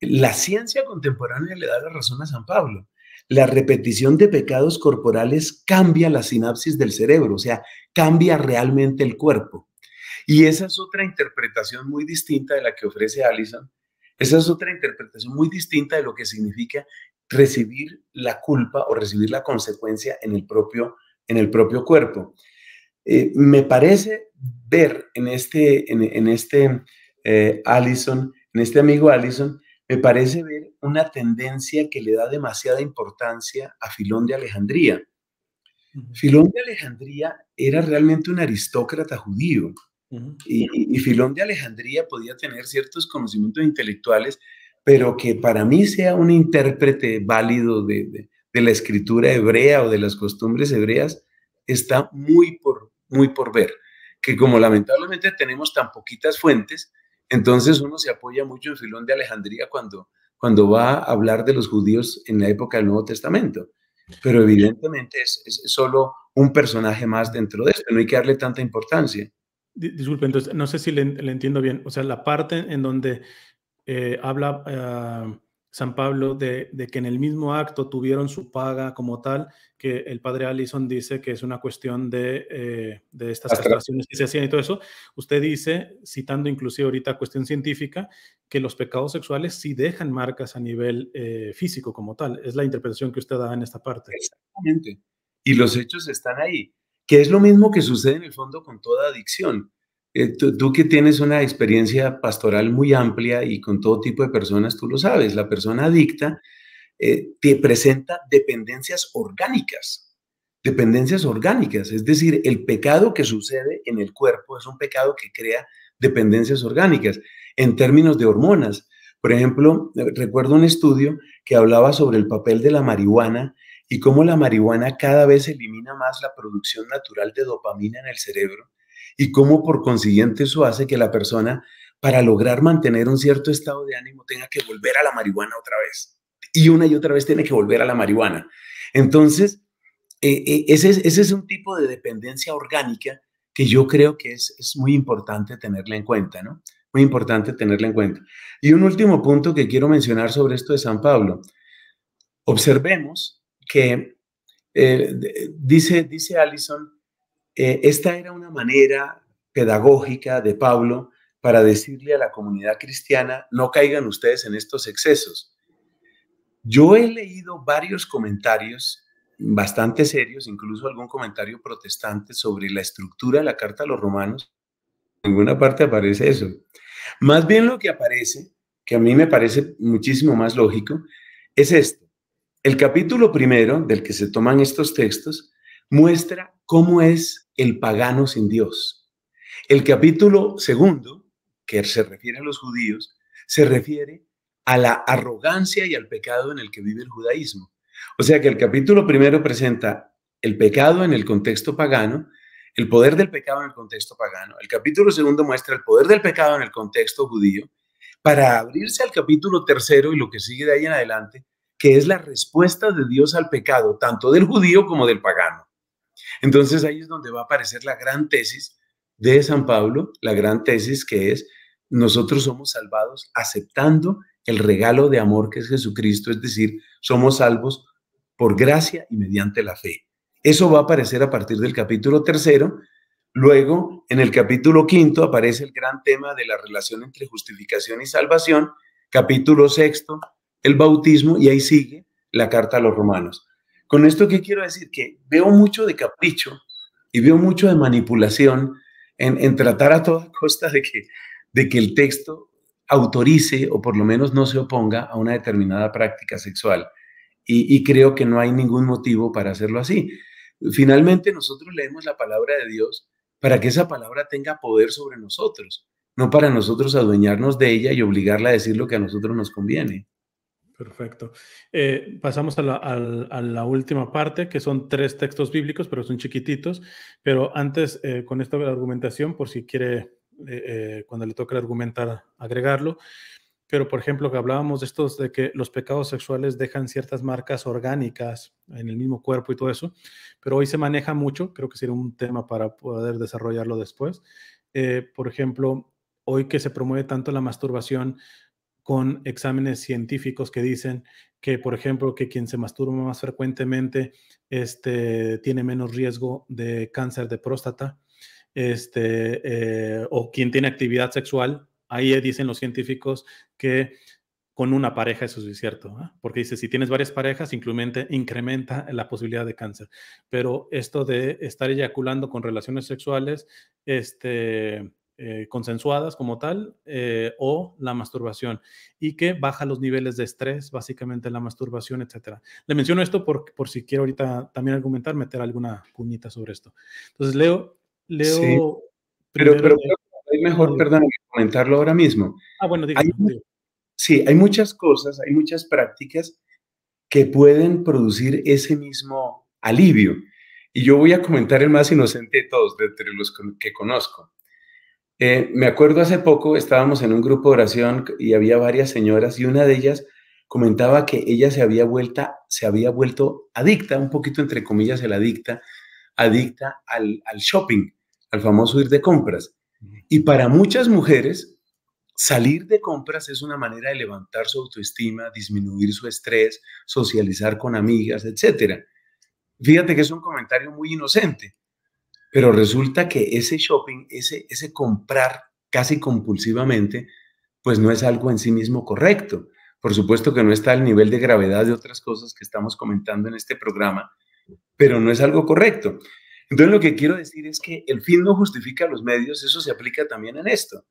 la ciencia contemporánea le da la razón a San Pablo. La repetición de pecados corporales cambia la sinapsis del cerebro, o sea, cambia realmente el cuerpo. Y esa es otra interpretación muy distinta de la que ofrece Allison. Esa es otra interpretación muy distinta de lo que significa recibir la culpa o recibir la consecuencia en el propio, en el propio cuerpo. Eh, me parece ver en este, en, este eh, Allison, en este amigo Allison, me parece ver una tendencia que le da demasiada importancia a Filón de Alejandría. Filón de Alejandría era realmente un aristócrata judío y, Filón de Alejandría podía tener ciertos conocimientos intelectuales, pero que para mí sea un intérprete válido de, la escritura hebrea o de las costumbres hebreas, está muy por, ver. Que como lamentablemente tenemos tan poquitas fuentes, entonces uno se apoya mucho en Filón de Alejandría cuando, va a hablar de los judíos en la época del Nuevo Testamento. Pero
evidentemente es, es solo
un personaje más dentro de esto, no hay que darle tanta importancia.
Disculpe, entonces, no sé si le, entiendo bien. O sea, la parte en donde eh, habla ah, San Pablo de, que en el mismo acto tuvieron su paga como tal, que el padre Allison dice que es una cuestión de, eh, estas relaciones que se hacían y todo eso. Usted dice, citando inclusive ahorita cuestión científica, que los pecados sexuales sí dejan marcas a nivel eh, físico como tal. Es la interpretación que usted da en esta parte. Exactamente.
Y los hechos
están ahí
que es lo mismo que sucede en el fondo con toda adicción. Eh, tú, que tienes una experiencia pastoral muy amplia y con todo tipo de personas, tú lo sabes, la persona adicta eh, te presenta dependencias orgánicas, dependencias orgánicas, es decir, el pecado que sucede en el cuerpo es un pecado que crea dependencias orgánicas en términos de hormonas. Por ejemplo, eh, recuerdo un estudio que hablaba sobre el papel de la marihuana y cómo la marihuana cada vez elimina más la producción natural de dopamina en el cerebro y cómo por consiguiente eso hace que la persona para lograr mantener un cierto estado de ánimo tenga que volver a la marihuana otra vez y una y otra vez tiene que volver a la marihuana. Entonces, e, e, ese, es, un tipo de dependencia orgánica que yo creo que es, es muy importante tenerla en cuenta, ¿no? Muy importante tenerla en cuenta. Y un último punto que quiero mencionar sobre esto de San Pablo. Observemos que eh, dice, dice Allison, eh, esta era una manera pedagógica de Pablo para decirle a la comunidad cristiana, no caigan ustedes en estos excesos. Yo he leído varios comentarios bastante serios, incluso algún comentario protestante sobre la estructura de la carta a los romanos. En ninguna parte aparece eso. Más bien lo que aparece, que a mí me parece muchísimo más lógico, es esto el capítulo primero del que se toman estos textos muestra cómo es el pagano sin Dios. El capítulo segundo, que se refiere a los judíos, se refiere a la arrogancia y al pecado en el que vive el judaísmo. O sea que el capítulo primero presenta el pecado en el contexto pagano, el poder del pecado en el contexto pagano. El capítulo segundo muestra el poder del pecado en el contexto judío, para abrirse al capítulo tercero y lo que sigue de ahí en adelante, que es la respuesta de Dios al pecado, tanto del judío como del pagano. Entonces ahí es donde va a aparecer la gran tesis de San Pablo, la gran tesis que es, nosotros somos salvados aceptando el regalo de amor que es Jesucristo, es decir, somos salvos por gracia y mediante la fe. Eso va a aparecer a partir del capítulo tercero. Luego, en el capítulo quinto aparece el gran tema de la relación entre justificación y salvación. Capítulo sexto, el bautismo y ahí sigue la carta a los romanos. Con esto, ¿qué quiero decir? Que veo mucho de capricho y veo mucho de manipulación en, tratar a toda costa de que, de que el texto autorice o por lo menos no se oponga a una determinada práctica sexual. y, creo que no hay ningún motivo para hacerlo así. Finalmente, nosotros leemos la palabra de Dios para que esa palabra tenga poder sobre nosotros, no para nosotros adueñarnos de ella y obligarla a decir lo que a nosotros nos conviene.
Perfecto. Eh, pasamos a la, última parte, que son tres textos bíblicos, pero son chiquititos. Pero antes, eh, con esta argumentación, por si quiere, eh, cuando le toque argumentar, agregarlo. Pero, por ejemplo, que hablábamos de estos, de que los pecados sexuales dejan ciertas marcas orgánicas en el mismo cuerpo y todo eso. Pero hoy se maneja mucho, creo que sería un tema para poder desarrollarlo después. por ejemplo, hoy que se promueve tanto la masturbación, con exámenes científicos que dicen que, por ejemplo, que quien se masturba más frecuentemente este, tiene menos riesgo de cáncer de próstata, este, eh, o quien tiene actividad sexual, ahí dicen los científicos que con una pareja eso es cierto, ¿ah? porque dice, si tienes varias parejas, incrementa, incrementa la posibilidad de cáncer. Pero esto de estar eyaculando con relaciones sexuales, este, eh, consensuadas como tal eh, o la masturbación y que baja los niveles de estrés, básicamente la masturbación, etcétera. Le menciono esto por, por si quiero ahorita también argumentar, meter alguna cuñita sobre esto. Entonces, Leo, Leo... Pero, pero, mejor, perdón,
comentarlo ahora mismo. Ah, bueno, Sí, hay muchas cosas, hay muchas prácticas que pueden producir ese mismo alivio. Y yo voy a comentar el más inocente de todos, de entre los que conozco. Eh, me acuerdo hace poco estábamos en un grupo de oración y había varias señoras y una de ellas comentaba que ella se había, vuelta, se había vuelto adicta, un poquito entre comillas el adicta, adicta al, al shopping, al famoso ir de compras. Y para muchas mujeres, salir de compras es una manera de levantar su autoestima, disminuir su estrés, socializar con amigas, etc. Fíjate que es un comentario muy inocente, pero resulta que ese shopping, ese, ese comprar casi compulsivamente, pues no es algo en sí mismo correcto. Por supuesto que no está al nivel de gravedad de otras cosas que estamos comentando en este programa, pero no es algo correcto. Entonces lo que quiero decir es que el fin no justifica los medios, eso se aplica también en esto.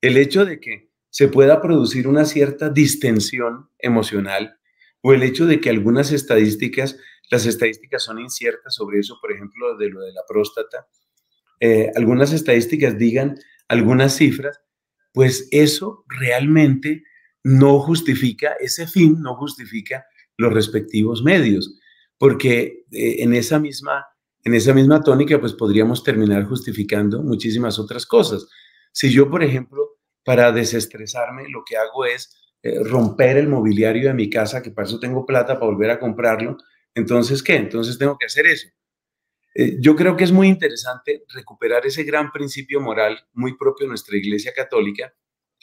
El hecho de que se pueda producir una cierta distensión emocional o el hecho de que algunas estadísticas las estadísticas son inciertas sobre eso, por ejemplo, de lo de la próstata. Eh, algunas estadísticas digan algunas cifras, pues eso realmente no justifica, ese fin no justifica los respectivos medios, porque eh, en, esa misma, en esa misma tónica pues podríamos terminar justificando muchísimas otras cosas. Si yo, por ejemplo, para desestresarme lo que hago es eh, romper el mobiliario de mi casa, que para eso tengo plata para volver a comprarlo, entonces, ¿qué? Entonces tengo que hacer eso. Eh, yo creo que es muy interesante recuperar ese gran principio moral muy propio de nuestra Iglesia Católica.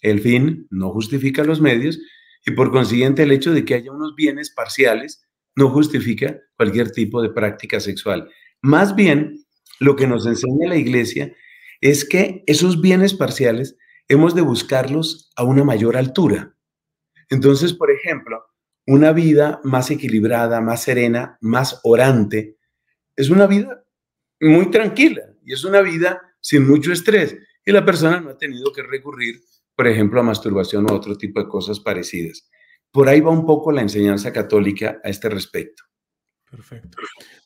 El fin no justifica los medios y por consiguiente el hecho de que haya unos bienes parciales no justifica cualquier tipo de práctica sexual. Más bien, lo que nos enseña la Iglesia es que esos bienes parciales hemos de buscarlos a una mayor altura. Entonces, por ejemplo, una vida más equilibrada, más serena, más orante, es una vida muy tranquila y es una vida sin mucho estrés. Y la persona no ha tenido que recurrir, por ejemplo, a masturbación o otro tipo de cosas parecidas. Por ahí va un poco la enseñanza católica a este respecto.
Perfecto.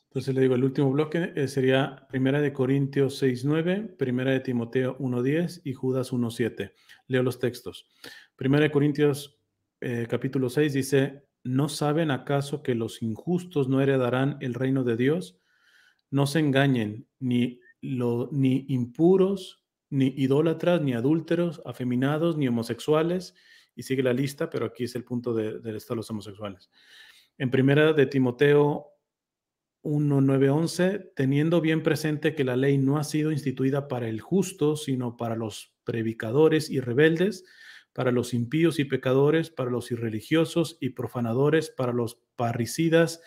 Entonces le digo, el último bloque eh, sería Primera de Corintios 6.9, Primera de Timoteo 1.10 y Judas 1.7. Leo los textos. Primera de Corintios eh, capítulo 6 dice, ¿No saben acaso que los injustos no heredarán el reino de Dios? No se engañen, ni, ni impuros, ni idólatras, ni adúlteros, afeminados, ni homosexuales. Y sigue la lista, pero aquí es el punto del de estado los homosexuales. En primera de Timoteo 1.9.11, teniendo bien presente que la ley no ha sido instituida para el justo, sino para los predicadores y rebeldes, para los impíos y pecadores, para los irreligiosos y profanadores, para los parricidas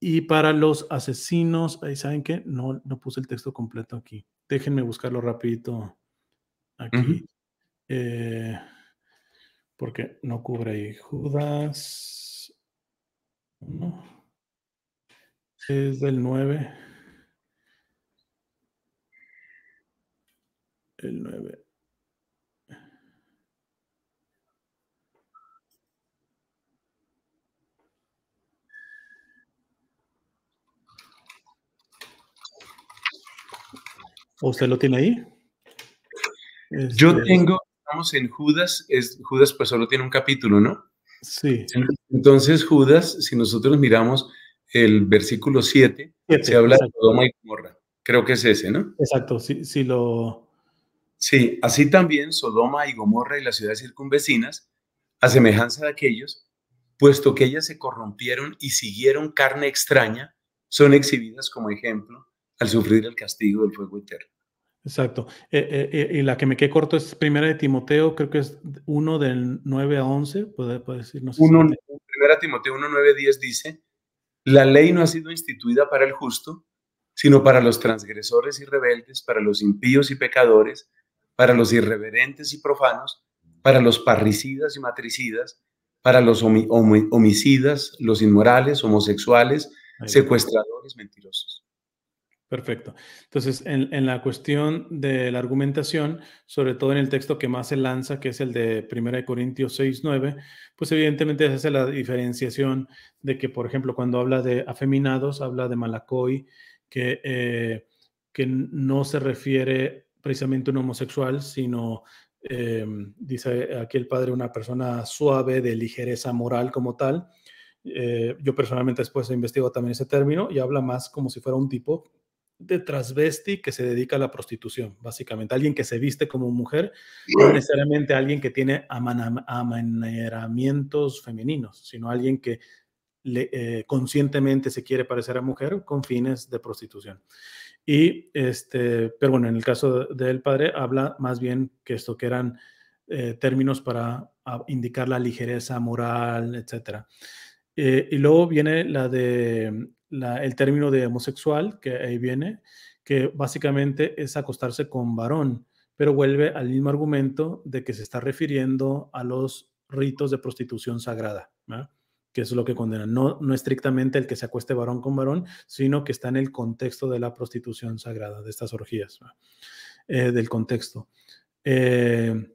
y para los asesinos. Ahí saben qué? no, no puse el texto completo aquí. Déjenme buscarlo rapidito aquí. Eh, porque no cubre ahí Judas. Es del 9. El 9. usted lo tiene ahí? Yo este, tengo,
estamos en Judas, es, Judas pues solo tiene un capítulo, ¿no?
Sí. Entonces
Judas, si nosotros miramos el versículo 7, se habla de Sodoma y Gomorra. Creo que es ese, ¿no? Exacto, si, si lo... Sí, así también Sodoma y Gomorra y las ciudades circunvecinas,
a semejanza
de aquellos, puesto que ellas se corrompieron y siguieron carne extraña,
son exhibidas
como ejemplo al sufrir el castigo del fuego eterno.
Exacto. Eh, eh, eh, y la que me quedé corto es primera de Timoteo, creo que es 1 del 9 a 11, puede, decirnos. decir,
Primera Timoteo 1, 9, 10 dice,
la ley no ha sido
instituida para el justo, sino para los transgresores y rebeldes, para los impíos y pecadores, para los irreverentes y profanos, para los parricidas y matricidas, para los homicidas, los inmorales, homosexuales, secuestradores, mentirosos.
Perfecto. Entonces, en, la cuestión de la argumentación, sobre todo en el texto que más se lanza, que es el de 1 Corintios 6, 9, pues evidentemente se hace la diferenciación de que, por ejemplo, cuando habla de afeminados, habla de Malacoy, que, eh, que no se refiere precisamente a un homosexual, sino, eh, dice aquí el padre, una persona suave, de ligereza moral como tal. Eh, yo personalmente después he investigado también ese término y habla más como si fuera un tipo de transvesti que se dedica a la prostitución, básicamente. Alguien que se viste como mujer, no necesariamente alguien que tiene amaneramientos femeninos, sino alguien que eh, conscientemente se quiere parecer a mujer con fines de prostitución. Y este, pero bueno, en el caso del padre habla más bien que esto que eran eh, términos para ah, indicar la ligereza moral, etcétera. Eh, y luego viene la de el término de homosexual, que ahí viene, que básicamente es acostarse con varón, pero vuelve al mismo argumento de que se está refiriendo a los ritos de prostitución sagrada, que es lo que condena. No, estrictamente el que se acueste varón con varón, sino que está en el contexto de la prostitución sagrada, de estas orgías, eh, del contexto. Eh,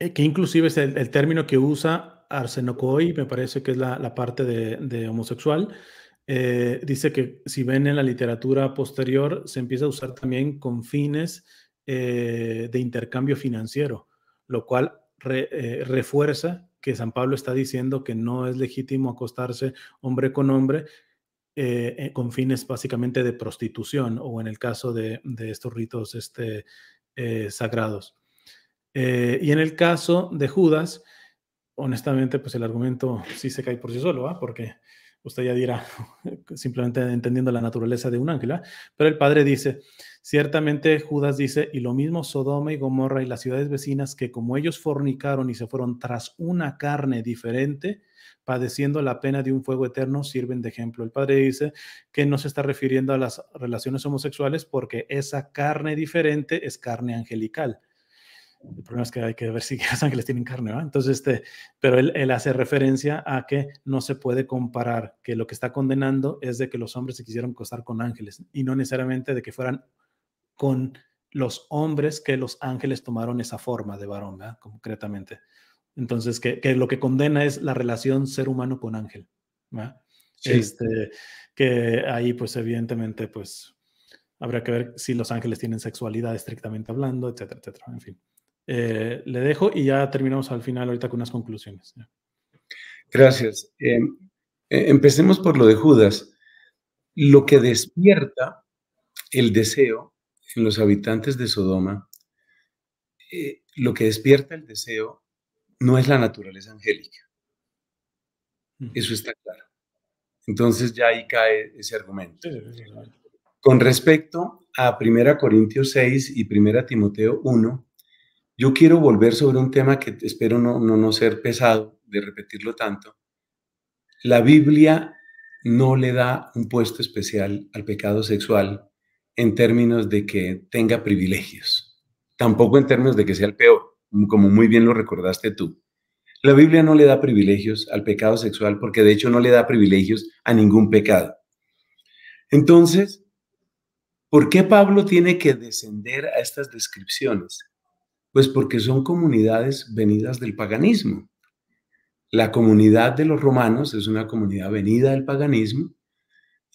eh, que inclusive es el término que usa Arsenokoi, me parece que es la, parte de, homosexual, eh, dice que si ven en la literatura posterior, se empieza a usar también con fines eh, de intercambio financiero, lo cual eh, refuerza que San Pablo está diciendo que no es legítimo acostarse hombre con hombre con fines básicamente de prostitución o en el caso de, de estos ritos este, sagrados. y en el caso de Judas, honestamente, pues el argumento sí se cae por sí solo, ¿ah? porque usted ya dirá, simplemente entendiendo la naturaleza de un ángel, ¿ah? pero el padre dice, ciertamente Judas dice, y lo mismo Sodoma y Gomorra y las ciudades vecinas, que como ellos fornicaron y se fueron tras una carne diferente, padeciendo la pena de un fuego eterno, sirven de ejemplo. El padre dice que no se está refiriendo a las relaciones homosexuales porque esa carne diferente es carne angelical. El problema es que hay que ver si los ángeles tienen carne, ¿verdad? Entonces, este, pero él, él, hace referencia a que no se puede comparar, que lo que está condenando es de que los hombres se quisieron acostar con ángeles y no necesariamente de que fueran con los hombres que los ángeles tomaron esa forma de varón, ¿verdad? Concretamente. Entonces, que, que lo que condena es la relación ser humano con ángel, ¿verdad?
Este,
que ahí, pues, evidentemente, pues, habrá que ver si los ángeles tienen sexualidad estrictamente hablando, etcétera, etcétera, en fin. Eh, le dejo y ya terminamos al final ahorita con unas conclusiones.
Gracias. Eh, eh, empecemos por lo de Judas. Lo que despierta el deseo en los habitantes de Sodoma, lo que despierta el deseo no es la naturaleza angélica. Mm. Eso está claro. Entonces ya ahí cae ese argumento. Con respecto a 1 Corintios 6 y 1 Timoteo 1, yo quiero volver sobre un tema que espero no, no, ser pesado de repetirlo tanto. La Biblia no le da un puesto especial al pecado sexual en términos de que tenga privilegios, tampoco en términos de que sea el peor, como muy bien lo recordaste tú. La Biblia no le da privilegios al pecado sexual porque de hecho no le da privilegios a ningún pecado. Entonces, ¿por qué Pablo tiene que descender a estas descripciones? Pues porque son comunidades venidas del paganismo. La comunidad de los romanos es una comunidad venida del paganismo.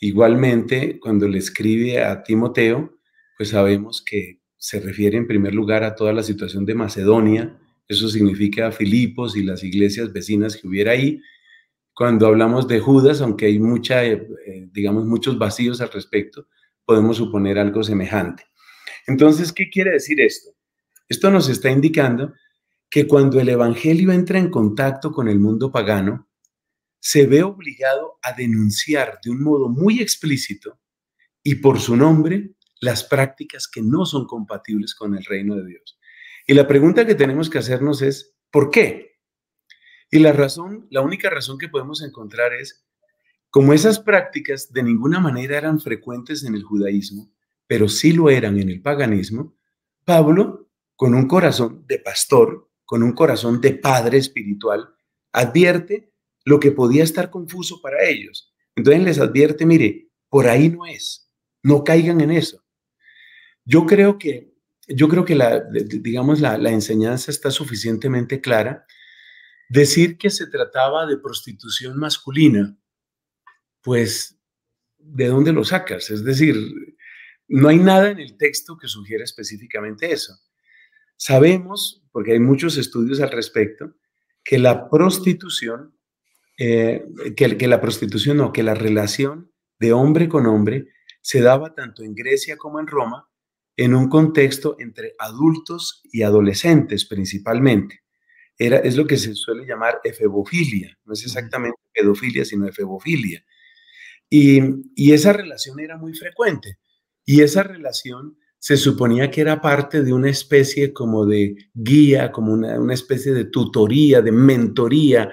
Igualmente, cuando le escribe a Timoteo, pues sabemos que se refiere en primer lugar a toda la situación de Macedonia, eso significa a Filipos y las iglesias vecinas que hubiera ahí. Cuando hablamos de Judas, aunque hay mucha, eh, digamos, muchos vacíos al respecto, podemos suponer algo semejante. Entonces, ¿qué quiere decir esto? Esto nos está indicando que cuando el Evangelio entra en contacto con el mundo pagano, se ve obligado a denunciar de un modo muy explícito y por su nombre las prácticas que no son compatibles con el reino de Dios. Y la pregunta que tenemos que hacernos es, ¿por qué? Y la razón, la única razón que podemos encontrar es, como esas prácticas de ninguna manera eran frecuentes en el judaísmo, pero sí lo eran en el paganismo, Pablo con un corazón de pastor, con un corazón de padre espiritual, advierte lo que podía estar confuso para ellos. Entonces les advierte, mire, por ahí no es, no caigan en eso. Yo creo que, yo creo que la, digamos, la, la enseñanza está suficientemente clara. Decir que se trataba de prostitución masculina, pues, ¿de dónde lo sacas? Es decir, no hay nada en el texto que sugiera específicamente eso. Sabemos, porque hay muchos estudios al respecto, que la prostitución, eh, que, la prostitución que la relación de hombre con hombre se daba tanto en Grecia como en Roma en un contexto entre adultos y adolescentes principalmente. Era, es lo que se suele llamar efebofilia, no es exactamente pedofilia, sino efebofilia. y esa relación era muy frecuente. Y esa relación se suponía que era parte de una especie como de guía, como una, especie de tutoría, de mentoría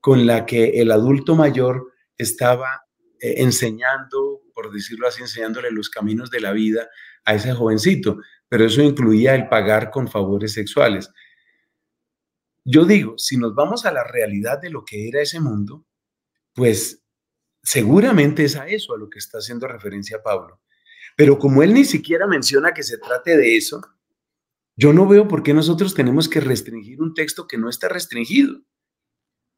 con la que el adulto mayor estaba eh, enseñando, por decirlo así, enseñándole los caminos de la vida a ese jovencito, pero eso incluía el pagar con favores sexuales. Yo digo, si nos vamos a la realidad de lo que era ese mundo, pues seguramente es a eso a lo que está haciendo referencia Pablo. Pero como él ni siquiera menciona que se trate de eso, yo no veo por qué nosotros tenemos que restringir un texto que no está restringido.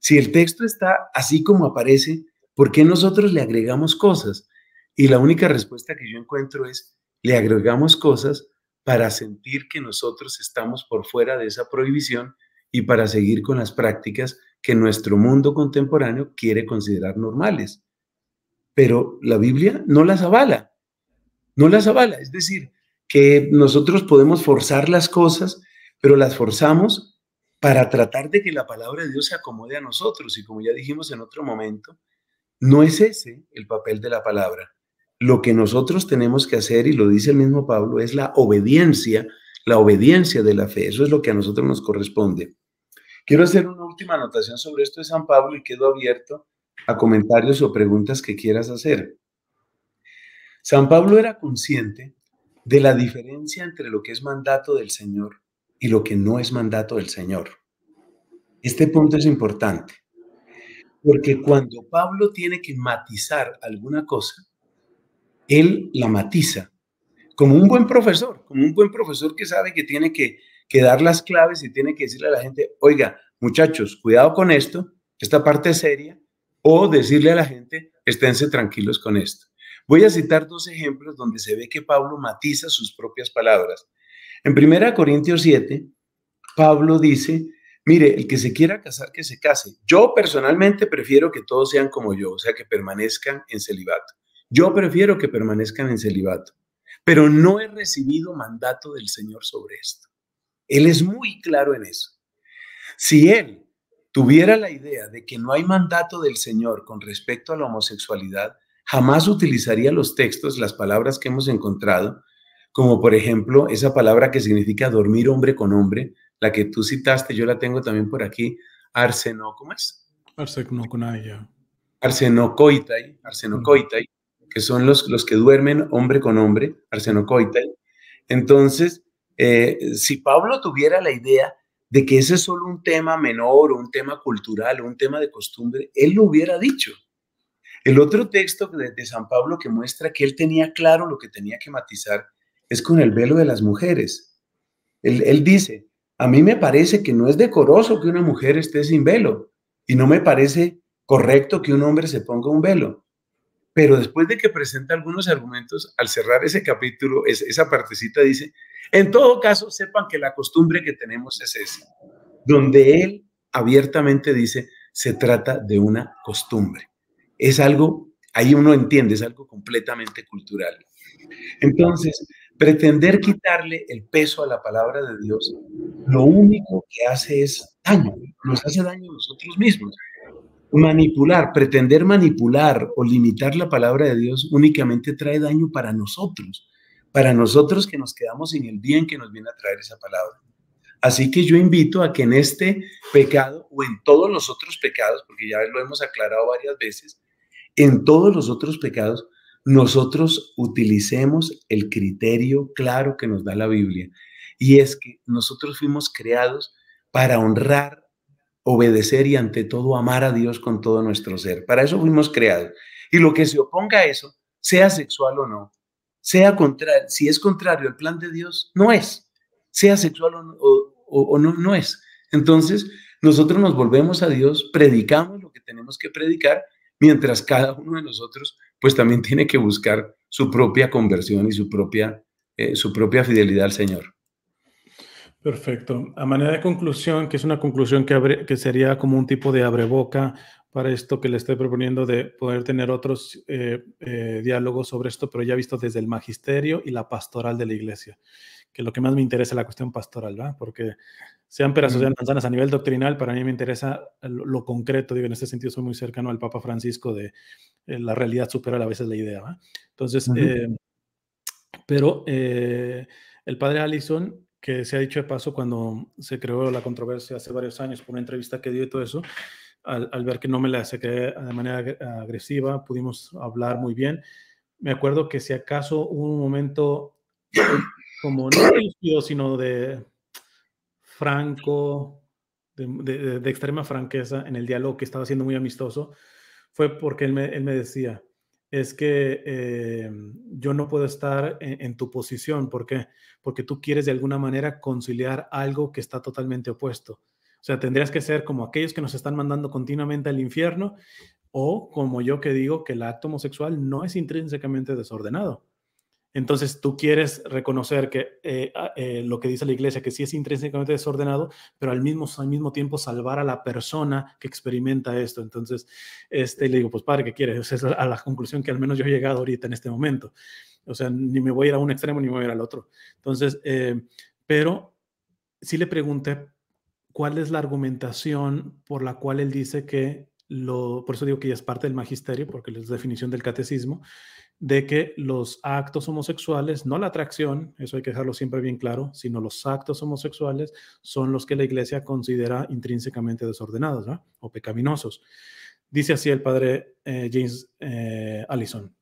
Si el texto está así como aparece, ¿por qué nosotros le agregamos cosas? Y la única respuesta que yo encuentro es, le agregamos cosas para sentir que nosotros estamos por fuera de esa prohibición y para seguir con las prácticas que nuestro mundo contemporáneo quiere considerar normales. Pero la Biblia no las avala no las avala. Es decir, que nosotros podemos forzar las cosas, pero las forzamos para tratar de que la palabra de Dios se acomode a nosotros. Y como ya dijimos en otro momento, no es ese el papel de la palabra. Lo que nosotros tenemos que hacer, y lo dice el mismo Pablo, es la obediencia, la obediencia de la fe. Eso es lo que a nosotros nos corresponde. Quiero hacer una última anotación sobre esto de San Pablo y quedo abierto a comentarios o preguntas que quieras hacer. San Pablo era consciente de la diferencia entre lo que es mandato del Señor y lo que no es mandato del Señor. Este punto es importante, porque cuando Pablo tiene que matizar alguna cosa, él la matiza, como un buen profesor, como un buen profesor que sabe que tiene que, dar las claves y tiene que decirle a la gente, oiga, muchachos, cuidado con esto, esta parte es seria, o decirle a la gente, esténse tranquilos con esto. Voy a citar dos ejemplos donde se ve que Pablo matiza sus propias palabras. En 1 Corintios 7, Pablo dice, mire, el que se quiera casar, que se case. Yo personalmente prefiero que todos sean como yo, o sea, que permanezcan en celibato. Yo prefiero que permanezcan en celibato, pero no he recibido mandato del Señor sobre esto. Él es muy claro en eso. Si él tuviera la idea de que no hay mandato del Señor con respecto a la homosexualidad, Jamás utilizaría los textos, las palabras que hemos encontrado, como por ejemplo esa palabra que significa dormir hombre con hombre, la que tú citaste, yo la tengo también por aquí, arseno, ¿cómo es? Arsenocoitai, mm. que son los, los que duermen hombre con hombre, arsenocoitai. Entonces, eh, si Pablo tuviera la idea de que ese es solo un tema menor, un tema cultural, un tema de costumbre, él lo hubiera dicho. El otro texto de, San Pablo que muestra que él tenía claro lo que tenía que matizar es con el velo de las mujeres. Él, él dice, a mí me parece que no es decoroso que una mujer esté sin velo y no me parece correcto que un hombre se ponga un velo. Pero después de que presenta algunos argumentos, al cerrar ese capítulo, esa partecita dice, en todo caso, sepan que la costumbre que tenemos es esa, donde él abiertamente dice, se trata de una costumbre es algo, ahí uno entiende, es algo completamente cultural. Entonces, pretender quitarle el peso a la palabra de Dios, lo único que hace es daño, nos hace daño a nosotros mismos. Manipular, pretender manipular o limitar la palabra de Dios únicamente trae daño para nosotros, para nosotros que nos quedamos sin el bien que nos viene a traer esa palabra. Así que yo invito a que en este pecado o en todos los otros pecados, porque ya lo hemos aclarado varias veces, en todos los otros pecados, nosotros utilicemos el criterio claro que nos da la Biblia. Y es que nosotros fuimos creados para honrar, obedecer y ante todo amar a Dios con todo nuestro ser. Para eso fuimos creados. Y lo que se oponga a eso, sea sexual o no, sea contrario, si es contrario al plan de Dios, no es. Sea sexual o, no, o, no, no es. Entonces, nosotros nos volvemos a Dios, predicamos lo que tenemos que predicar, mientras cada uno de nosotros pues también tiene que buscar su propia conversión y su propia, eh, su propia fidelidad al Señor.
Perfecto. A manera de conclusión, que es una conclusión que, que sería como un tipo de abreboca para esto que le estoy proponiendo de poder tener otros eh, eh, diálogos sobre esto, pero ya visto desde el magisterio y la pastoral de la iglesia que lo que más me interesa es la cuestión pastoral, ¿verdad? Porque sean peras o sean manzanas a nivel doctrinal, para mí me interesa lo, concreto, digo, en este sentido soy muy cercano al Papa Francisco de eh, la realidad supera a veces la idea, ¿verdad? Entonces, eh, pero eh, el padre Allison, que se ha dicho de paso cuando se creó la controversia hace varios años por una entrevista que dio y todo eso, al, ver que no me la saqué de manera agresiva, pudimos hablar muy bien. Me acuerdo que si acaso hubo un momento como no rígido, sino de franco, de, extrema franqueza en el diálogo que estaba siendo muy amistoso, fue porque él me, decía, es que eh, yo no puedo estar en, tu posición, ¿por Porque tú quieres de alguna manera conciliar algo que está totalmente opuesto. O sea, tendrías que ser como aquellos que nos están mandando continuamente al infierno o como yo que digo que el acto homosexual no es intrínsecamente desordenado. Entonces tú quieres reconocer que eh, ah, eh, lo que dice la iglesia, que sí es intrínsecamente desordenado, pero al mismo, al mismo tiempo salvar a la persona que experimenta esto. Entonces este, le digo, pues padre, ¿qué quieres? Esa es a la conclusión que al menos yo he llegado ahorita en este momento. O sea, ni me voy a ir a un extremo ni me voy a ir al otro. Entonces, eh, pero sí le pregunté cuál es la argumentación por la cual él dice que lo, por eso digo que ya es parte del magisterio, porque es la definición del catecismo, de que los actos homosexuales, no la atracción, eso hay que dejarlo siempre bien claro, sino los actos homosexuales son los que la iglesia considera intrínsecamente desordenados o pecaminosos. Dice así el padre eh, James eh, Allison.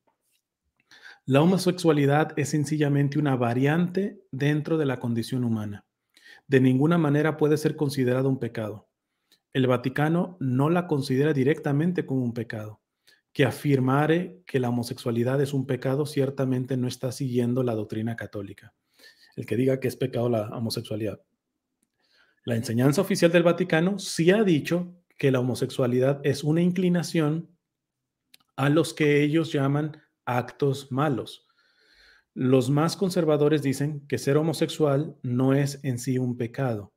La homosexualidad es sencillamente una variante dentro de la condición humana. De ninguna manera puede ser considerado un pecado. El Vaticano no la considera directamente como un pecado que afirmare que la homosexualidad es un pecado ciertamente no está siguiendo la doctrina católica. El que diga que es pecado la homosexualidad. La enseñanza oficial del Vaticano sí ha dicho que la homosexualidad es una inclinación a los que ellos llaman actos malos. Los más conservadores dicen que ser homosexual no es en sí un pecado,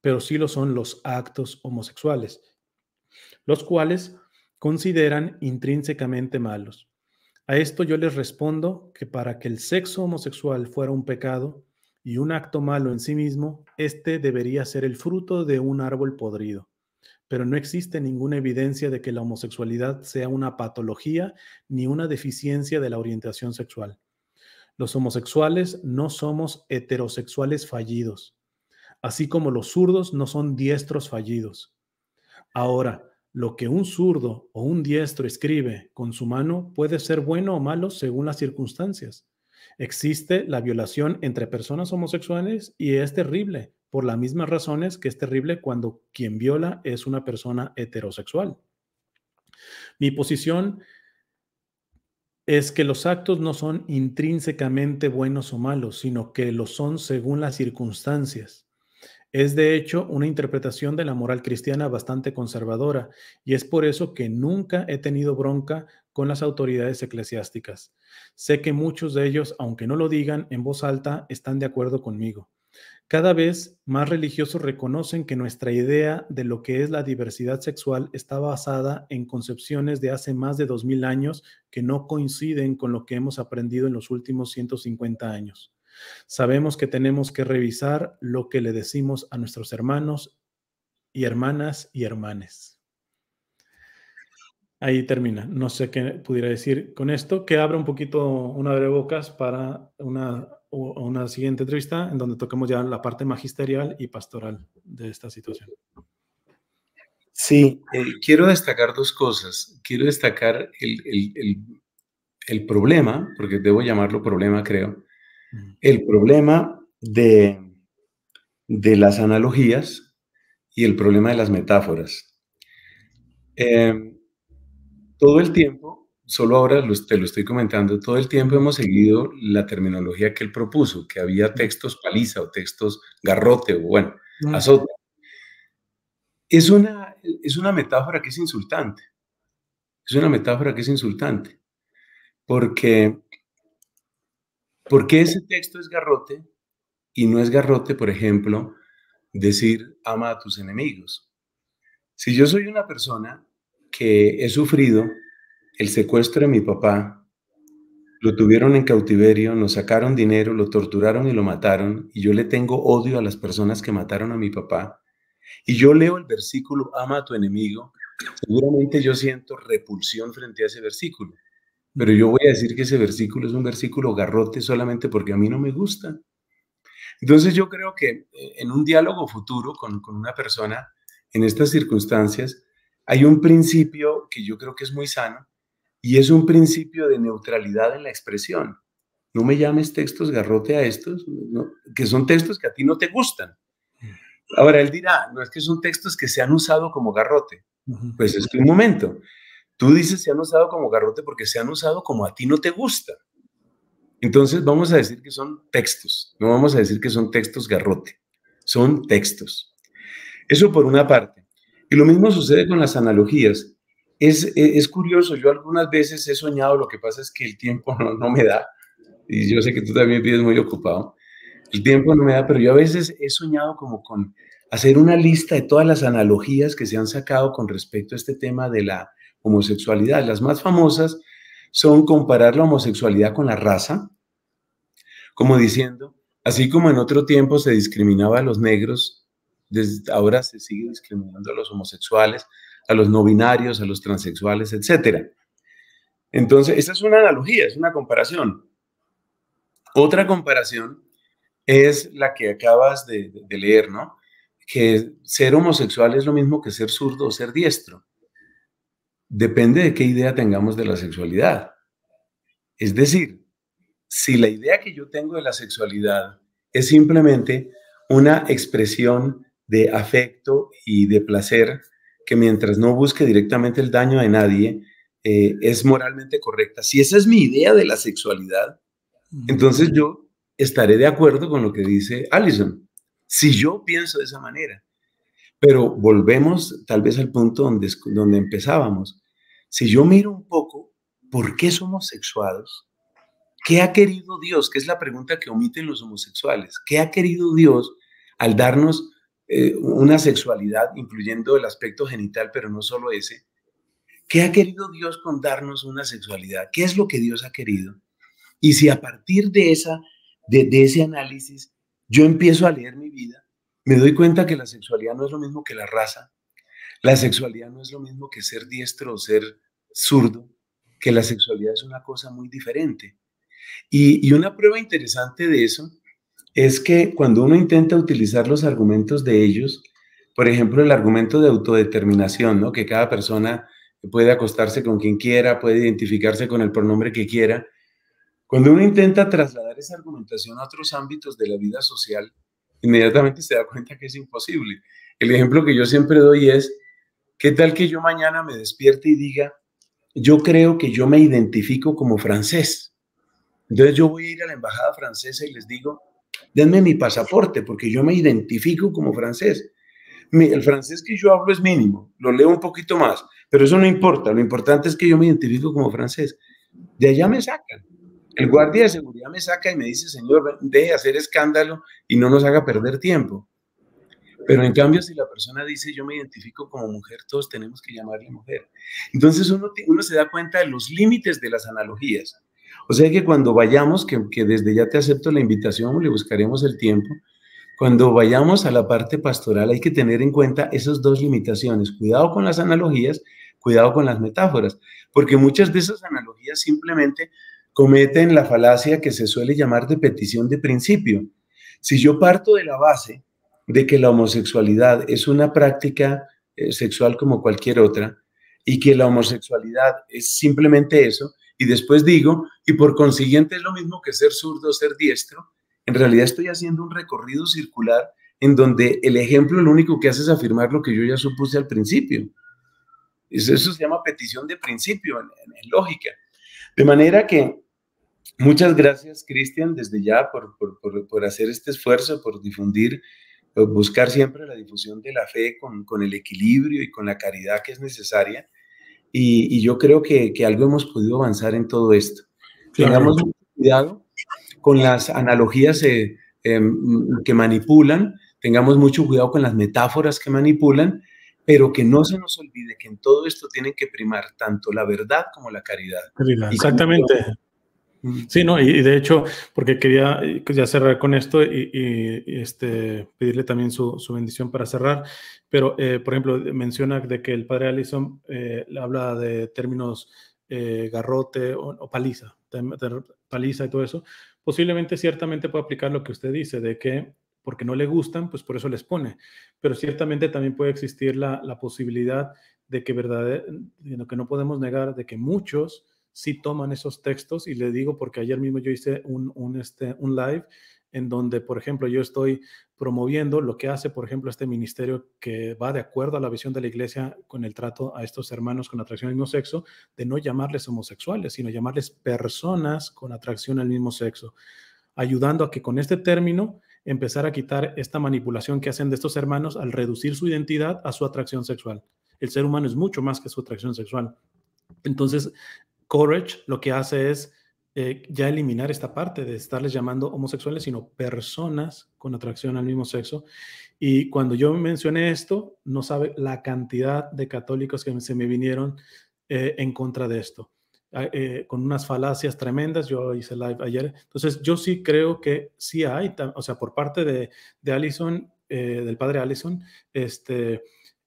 pero sí lo son los actos homosexuales, los cuales consideran intrínsecamente malos. A esto yo les respondo que para que el sexo homosexual fuera un pecado y un acto malo en sí mismo, este debería ser el fruto de un árbol podrido. Pero no existe ninguna evidencia de que la homosexualidad sea una patología ni una deficiencia de la orientación sexual. Los homosexuales no somos heterosexuales fallidos, así como los zurdos no son diestros fallidos. Ahora, lo que un zurdo o un diestro escribe con su mano puede ser bueno o malo según las circunstancias. Existe la violación entre personas homosexuales y es terrible por las mismas razones que es terrible cuando quien viola es una persona heterosexual. Mi posición es que los actos no son intrínsecamente buenos o malos, sino que lo son según las circunstancias. Es de hecho una interpretación de la moral cristiana bastante conservadora y es por eso que nunca he tenido bronca con las autoridades eclesiásticas. Sé que muchos de ellos, aunque no lo digan en voz alta, están de acuerdo conmigo. Cada vez más religiosos reconocen que nuestra idea de lo que es la diversidad sexual está basada en concepciones de hace más de 2.000 años que no coinciden con lo que hemos aprendido en los últimos 150 años. Sabemos que tenemos que revisar lo que le decimos a nuestros hermanos y hermanas y hermanes. Ahí termina. No sé qué pudiera decir con esto, que abra un poquito una breve para una, una siguiente entrevista en donde toquemos ya la parte magisterial y pastoral de esta situación.
Sí, eh, quiero destacar dos cosas. Quiero destacar el, problema, porque debo llamarlo problema, creo, el problema de, de las analogías y el problema de las metáforas. Em, todo el tiempo, solo ahora te lo estoy comentando, todo el tiempo hemos seguido la terminología que él propuso, que había textos paliza o textos garrote o bueno, azote. Es una, es una metáfora que es insultante. Es una metáfora que es insultante. Porque ¿Por qué ese texto es garrote y no es garrote, por ejemplo, decir ama a tus enemigos? Si yo soy una persona que he sufrido el secuestro de mi papá, lo tuvieron en cautiverio, nos sacaron dinero, lo torturaron y lo mataron, y yo le tengo odio a las personas que mataron a mi papá, y yo leo el versículo ama a tu enemigo, seguramente yo siento repulsión frente a ese versículo. Pero yo voy a decir que ese versículo es un versículo garrote solamente porque a mí no me gusta. Entonces yo creo que eh, en un diálogo futuro con, una persona en estas circunstancias, hay un principio que yo creo que es muy sano y es un principio de neutralidad en la expresión. No me llames textos garrote a estos, que son textos que a ti no te gustan. Ahora él dirá, no es que son textos que se han usado como garrote. Pues es un momento. Tú dices se han usado como garrote porque se han usado como a ti no te gusta. Entonces vamos a decir que son textos, no vamos a decir que son textos garrote, son textos. Eso por una parte. Y lo mismo sucede con las analogías. Es, e, curioso, yo algunas veces he soñado, lo que pasa es que el tiempo no, no me da, y yo sé que tú también vives muy ocupado, el tiempo no me da, pero yo a veces he soñado como con hacer una lista de todas las analogías que se han sacado con respecto a este tema de la, homosexualidad. Las más famosas son comparar la homosexualidad con la raza, como diciendo, así como en otro tiempo se discriminaba a los negros, desde ahora se sigue discriminando a los homosexuales, a los no binarios, a los transexuales, etc. Entonces, esa es una analogía, es una comparación. Otra comparación es la que acabas de, de leer, ¿no? Que ser homosexual es lo mismo que ser zurdo o ser diestro depende de qué idea tengamos de la sexualidad. Es decir, si la idea que yo tengo de la sexualidad es simplemente una expresión de afecto y de placer que mientras no busque directamente el daño de nadie, eh, es moralmente correcta. Si esa es mi idea de la sexualidad, entonces yo estaré de acuerdo con lo que dice Allison, si yo pienso de esa manera. Pero volvemos tal vez al punto donde, donde empezábamos si yo miro un poco por qué somos sexuados, ¿qué ha querido Dios? Que es la pregunta que omiten los homosexuales. ¿Qué ha querido Dios al darnos eh, una sexualidad, incluyendo el aspecto genital, pero no solo ese? ¿Qué ha querido Dios con darnos una sexualidad? ¿Qué es lo que Dios ha querido? Y si a partir de, esa, de ese análisis yo empiezo a leer mi vida, me doy cuenta que la sexualidad no es lo mismo que la raza,
la sexualidad
no es lo mismo que ser diestro o ser zurdo que la sexualidad es una cosa muy diferente. Y, y una prueba interesante de eso es que cuando uno intenta utilizar los argumentos de ellos, por ejemplo, el argumento de autodeterminación, ¿no? que cada persona puede acostarse con quien quiera, puede identificarse con el pronombre que quiera. Cuando uno intenta trasladar esa argumentación a otros ámbitos de la vida social, inmediatamente se da cuenta que es imposible. El ejemplo que yo siempre doy es, ¿qué tal que yo mañana me despierte y diga, yo creo que yo me identifico como francés. Entonces yo voy a ir a la embajada francesa y les digo, denme mi pasaporte porque yo me identifico como francés. el francés que yo hablo es mínimo, lo leo un poquito más, pero eso no importa, lo importante es que yo me identifico como francés. De allá me sacan. El guardia de seguridad me saca y me dice, señor, deje de hacer escándalo y no nos haga perder tiempo.
Pero en cambio, si la
persona dice yo me identifico como mujer, todos tenemos que llamarle mujer. Entonces uno, uno se da cuenta de los límites de las analogías. O sea que cuando vayamos, que, que desde ya te acepto la invitación, le buscaremos el tiempo, cuando vayamos a la parte pastoral hay que tener en cuenta esas dos limitaciones. Cuidado con las analogías, cuidado con las metáforas, porque muchas de esas analogías simplemente cometen la falacia que se suele llamar de petición de principio. Si yo parto de la base de que la homosexualidad es una práctica eh, sexual como cualquier otra y que la homosexualidad es simplemente eso, y después digo, y por consiguiente es lo mismo que ser zurdo, ser diestro, en realidad estoy haciendo un recorrido circular en donde el ejemplo lo único que hace es afirmar lo que yo ya supuse al principio. Eso, se llama petición de principio en, lógica. De manera que muchas gracias, Cristian, desde ya por hacer este esfuerzo, por difundir eh, buscar siempre la difusión de la fe con, con el equilibrio y con la caridad que es necesaria. Y, yo creo que, que, algo hemos podido avanzar en todo esto. Tengamos Tengamos cuidado con las analogías eh, em, que manipulan, tengamos mucho cuidado con las metáforas que manipulan, pero que no se nos olvide que en todo esto tienen que primar tanto la verdad como la caridad.
exactamente. Sí, no, y, de hecho, porque quería eh, pues, ya cerrar con esto y, este, pedirle también su, bendición para cerrar, pero eh, por ejemplo, menciona de que el padre Allison eh, habla de términos garrote o, paliza, paliza y todo eso. Posiblemente, ciertamente puede aplicar lo que usted dice, de que porque no le gustan, pues por eso les pone. Pero ciertamente también puede existir la, la posibilidad de que, verdad, que no podemos negar de que muchos si toman esos textos y le digo porque ayer mismo yo hice un, un, este, un live en donde, por ejemplo, yo estoy promoviendo lo que hace, por ejemplo, este ministerio que va de acuerdo a la visión de la iglesia con el trato a estos hermanos con atracción al mismo sexo, de no llamarles homosexuales, sino llamarles personas con atracción al mismo sexo, ayudando a que con este término empezar a quitar esta manipulación que hacen de estos hermanos al reducir su identidad a su atracción sexual. El ser humano es mucho más que su atracción sexual. Entonces, Courage lo que hace es eh, ya eliminar esta parte de estarles llamando homosexuales, sino personas con atracción al mismo sexo. Y cuando yo mencioné esto, no sabe la cantidad de católicos que se me vinieron eh, en contra de esto, ah, eh, con unas falacias tremendas. Yo hice live ayer. Entonces, yo sí creo que sí hay, o sea, por parte de, de Allison, del padre Allison, este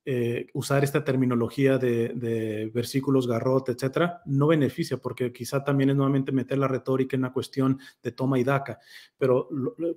eh, usar esta terminología de, versículos garrote, etcétera, no beneficia porque quizá también es nuevamente meter la retórica en una cuestión de toma y daca. Pero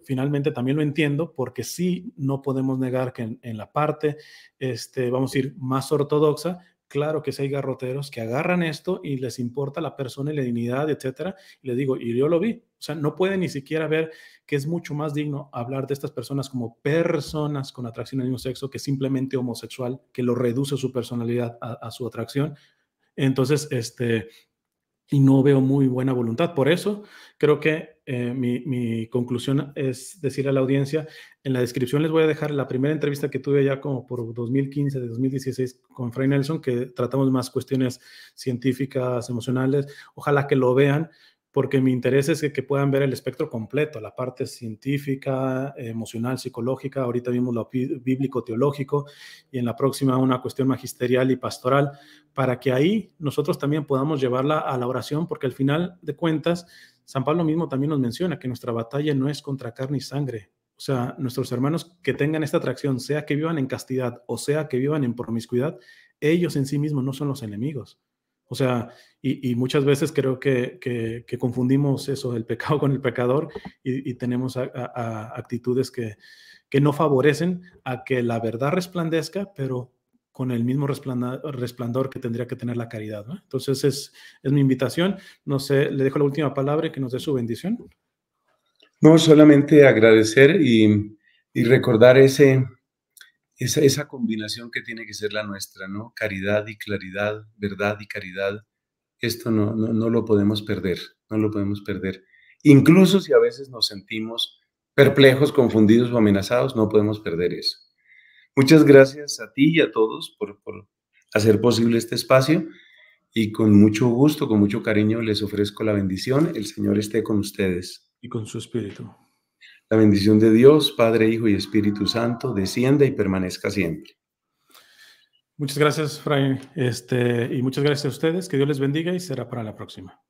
finalmente también lo entiendo porque sí no podemos negar que en, la parte, este, vamos a ir más ortodoxa, Claro que si hay garroteros que agarran esto y les importa la persona y la dignidad, etcétera. Y les digo, y yo lo vi. O sea, no puede ni siquiera ver que es mucho más digno hablar de estas personas como personas con atracción al mismo sexo que simplemente homosexual, que lo reduce su personalidad a su atracción. Entonces, este, y no veo muy buena voluntad. Por eso creo que eh, mi, conclusión es decir a la audiencia, en la descripción les voy a dejar la primera entrevista que tuve ya como por 2015, de 2016 con Frank Nelson, que tratamos más cuestiones científicas, emocionales. Ojalá que lo vean porque mi interés es que, puedan ver el espectro completo, la parte científica, emocional, psicológica, ahorita vimos lo bíblico-teológico y en la próxima una cuestión magisterial y pastoral, para que ahí nosotros también podamos llevarla a la oración, porque al final de cuentas, San Pablo mismo también nos menciona que nuestra batalla no es contra carne y sangre, o sea, nuestros hermanos que tengan esta atracción, sea que vivan en castidad o sea que vivan en promiscuidad, ellos en sí mismos no son los enemigos. O sea, y, muchas veces creo que, confundimos eso, del pecado con el pecador, y, tenemos a, actitudes que, que no favorecen a que la verdad resplandezca, pero con el mismo resplandor que tendría que tener la caridad. Entonces, es, es, mi invitación. No sé, le dejo la última palabra y que nos dé su bendición.
No, solamente agradecer y recordar ese, esa, combinación que tiene que ser la nuestra, ¿no? Caridad y claridad, verdad y caridad, esto no, no, lo podemos perder, no lo podemos perder. Incluso si a veces nos sentimos perplejos, confundidos o amenazados, no podemos perder eso. Muchas gracias a ti y a todos por hacer posible este espacio y con mucho gusto, con mucho cariño les ofrezco la bendición. El Señor esté con ustedes. Y con su espíritu. La bendición de Dios, Padre, Hijo y Espíritu Santo, descienda y permanezca siempre.
Muchas gracias, Fray, este, y muchas gracias a ustedes. Que Dios les bendiga y será para la próxima.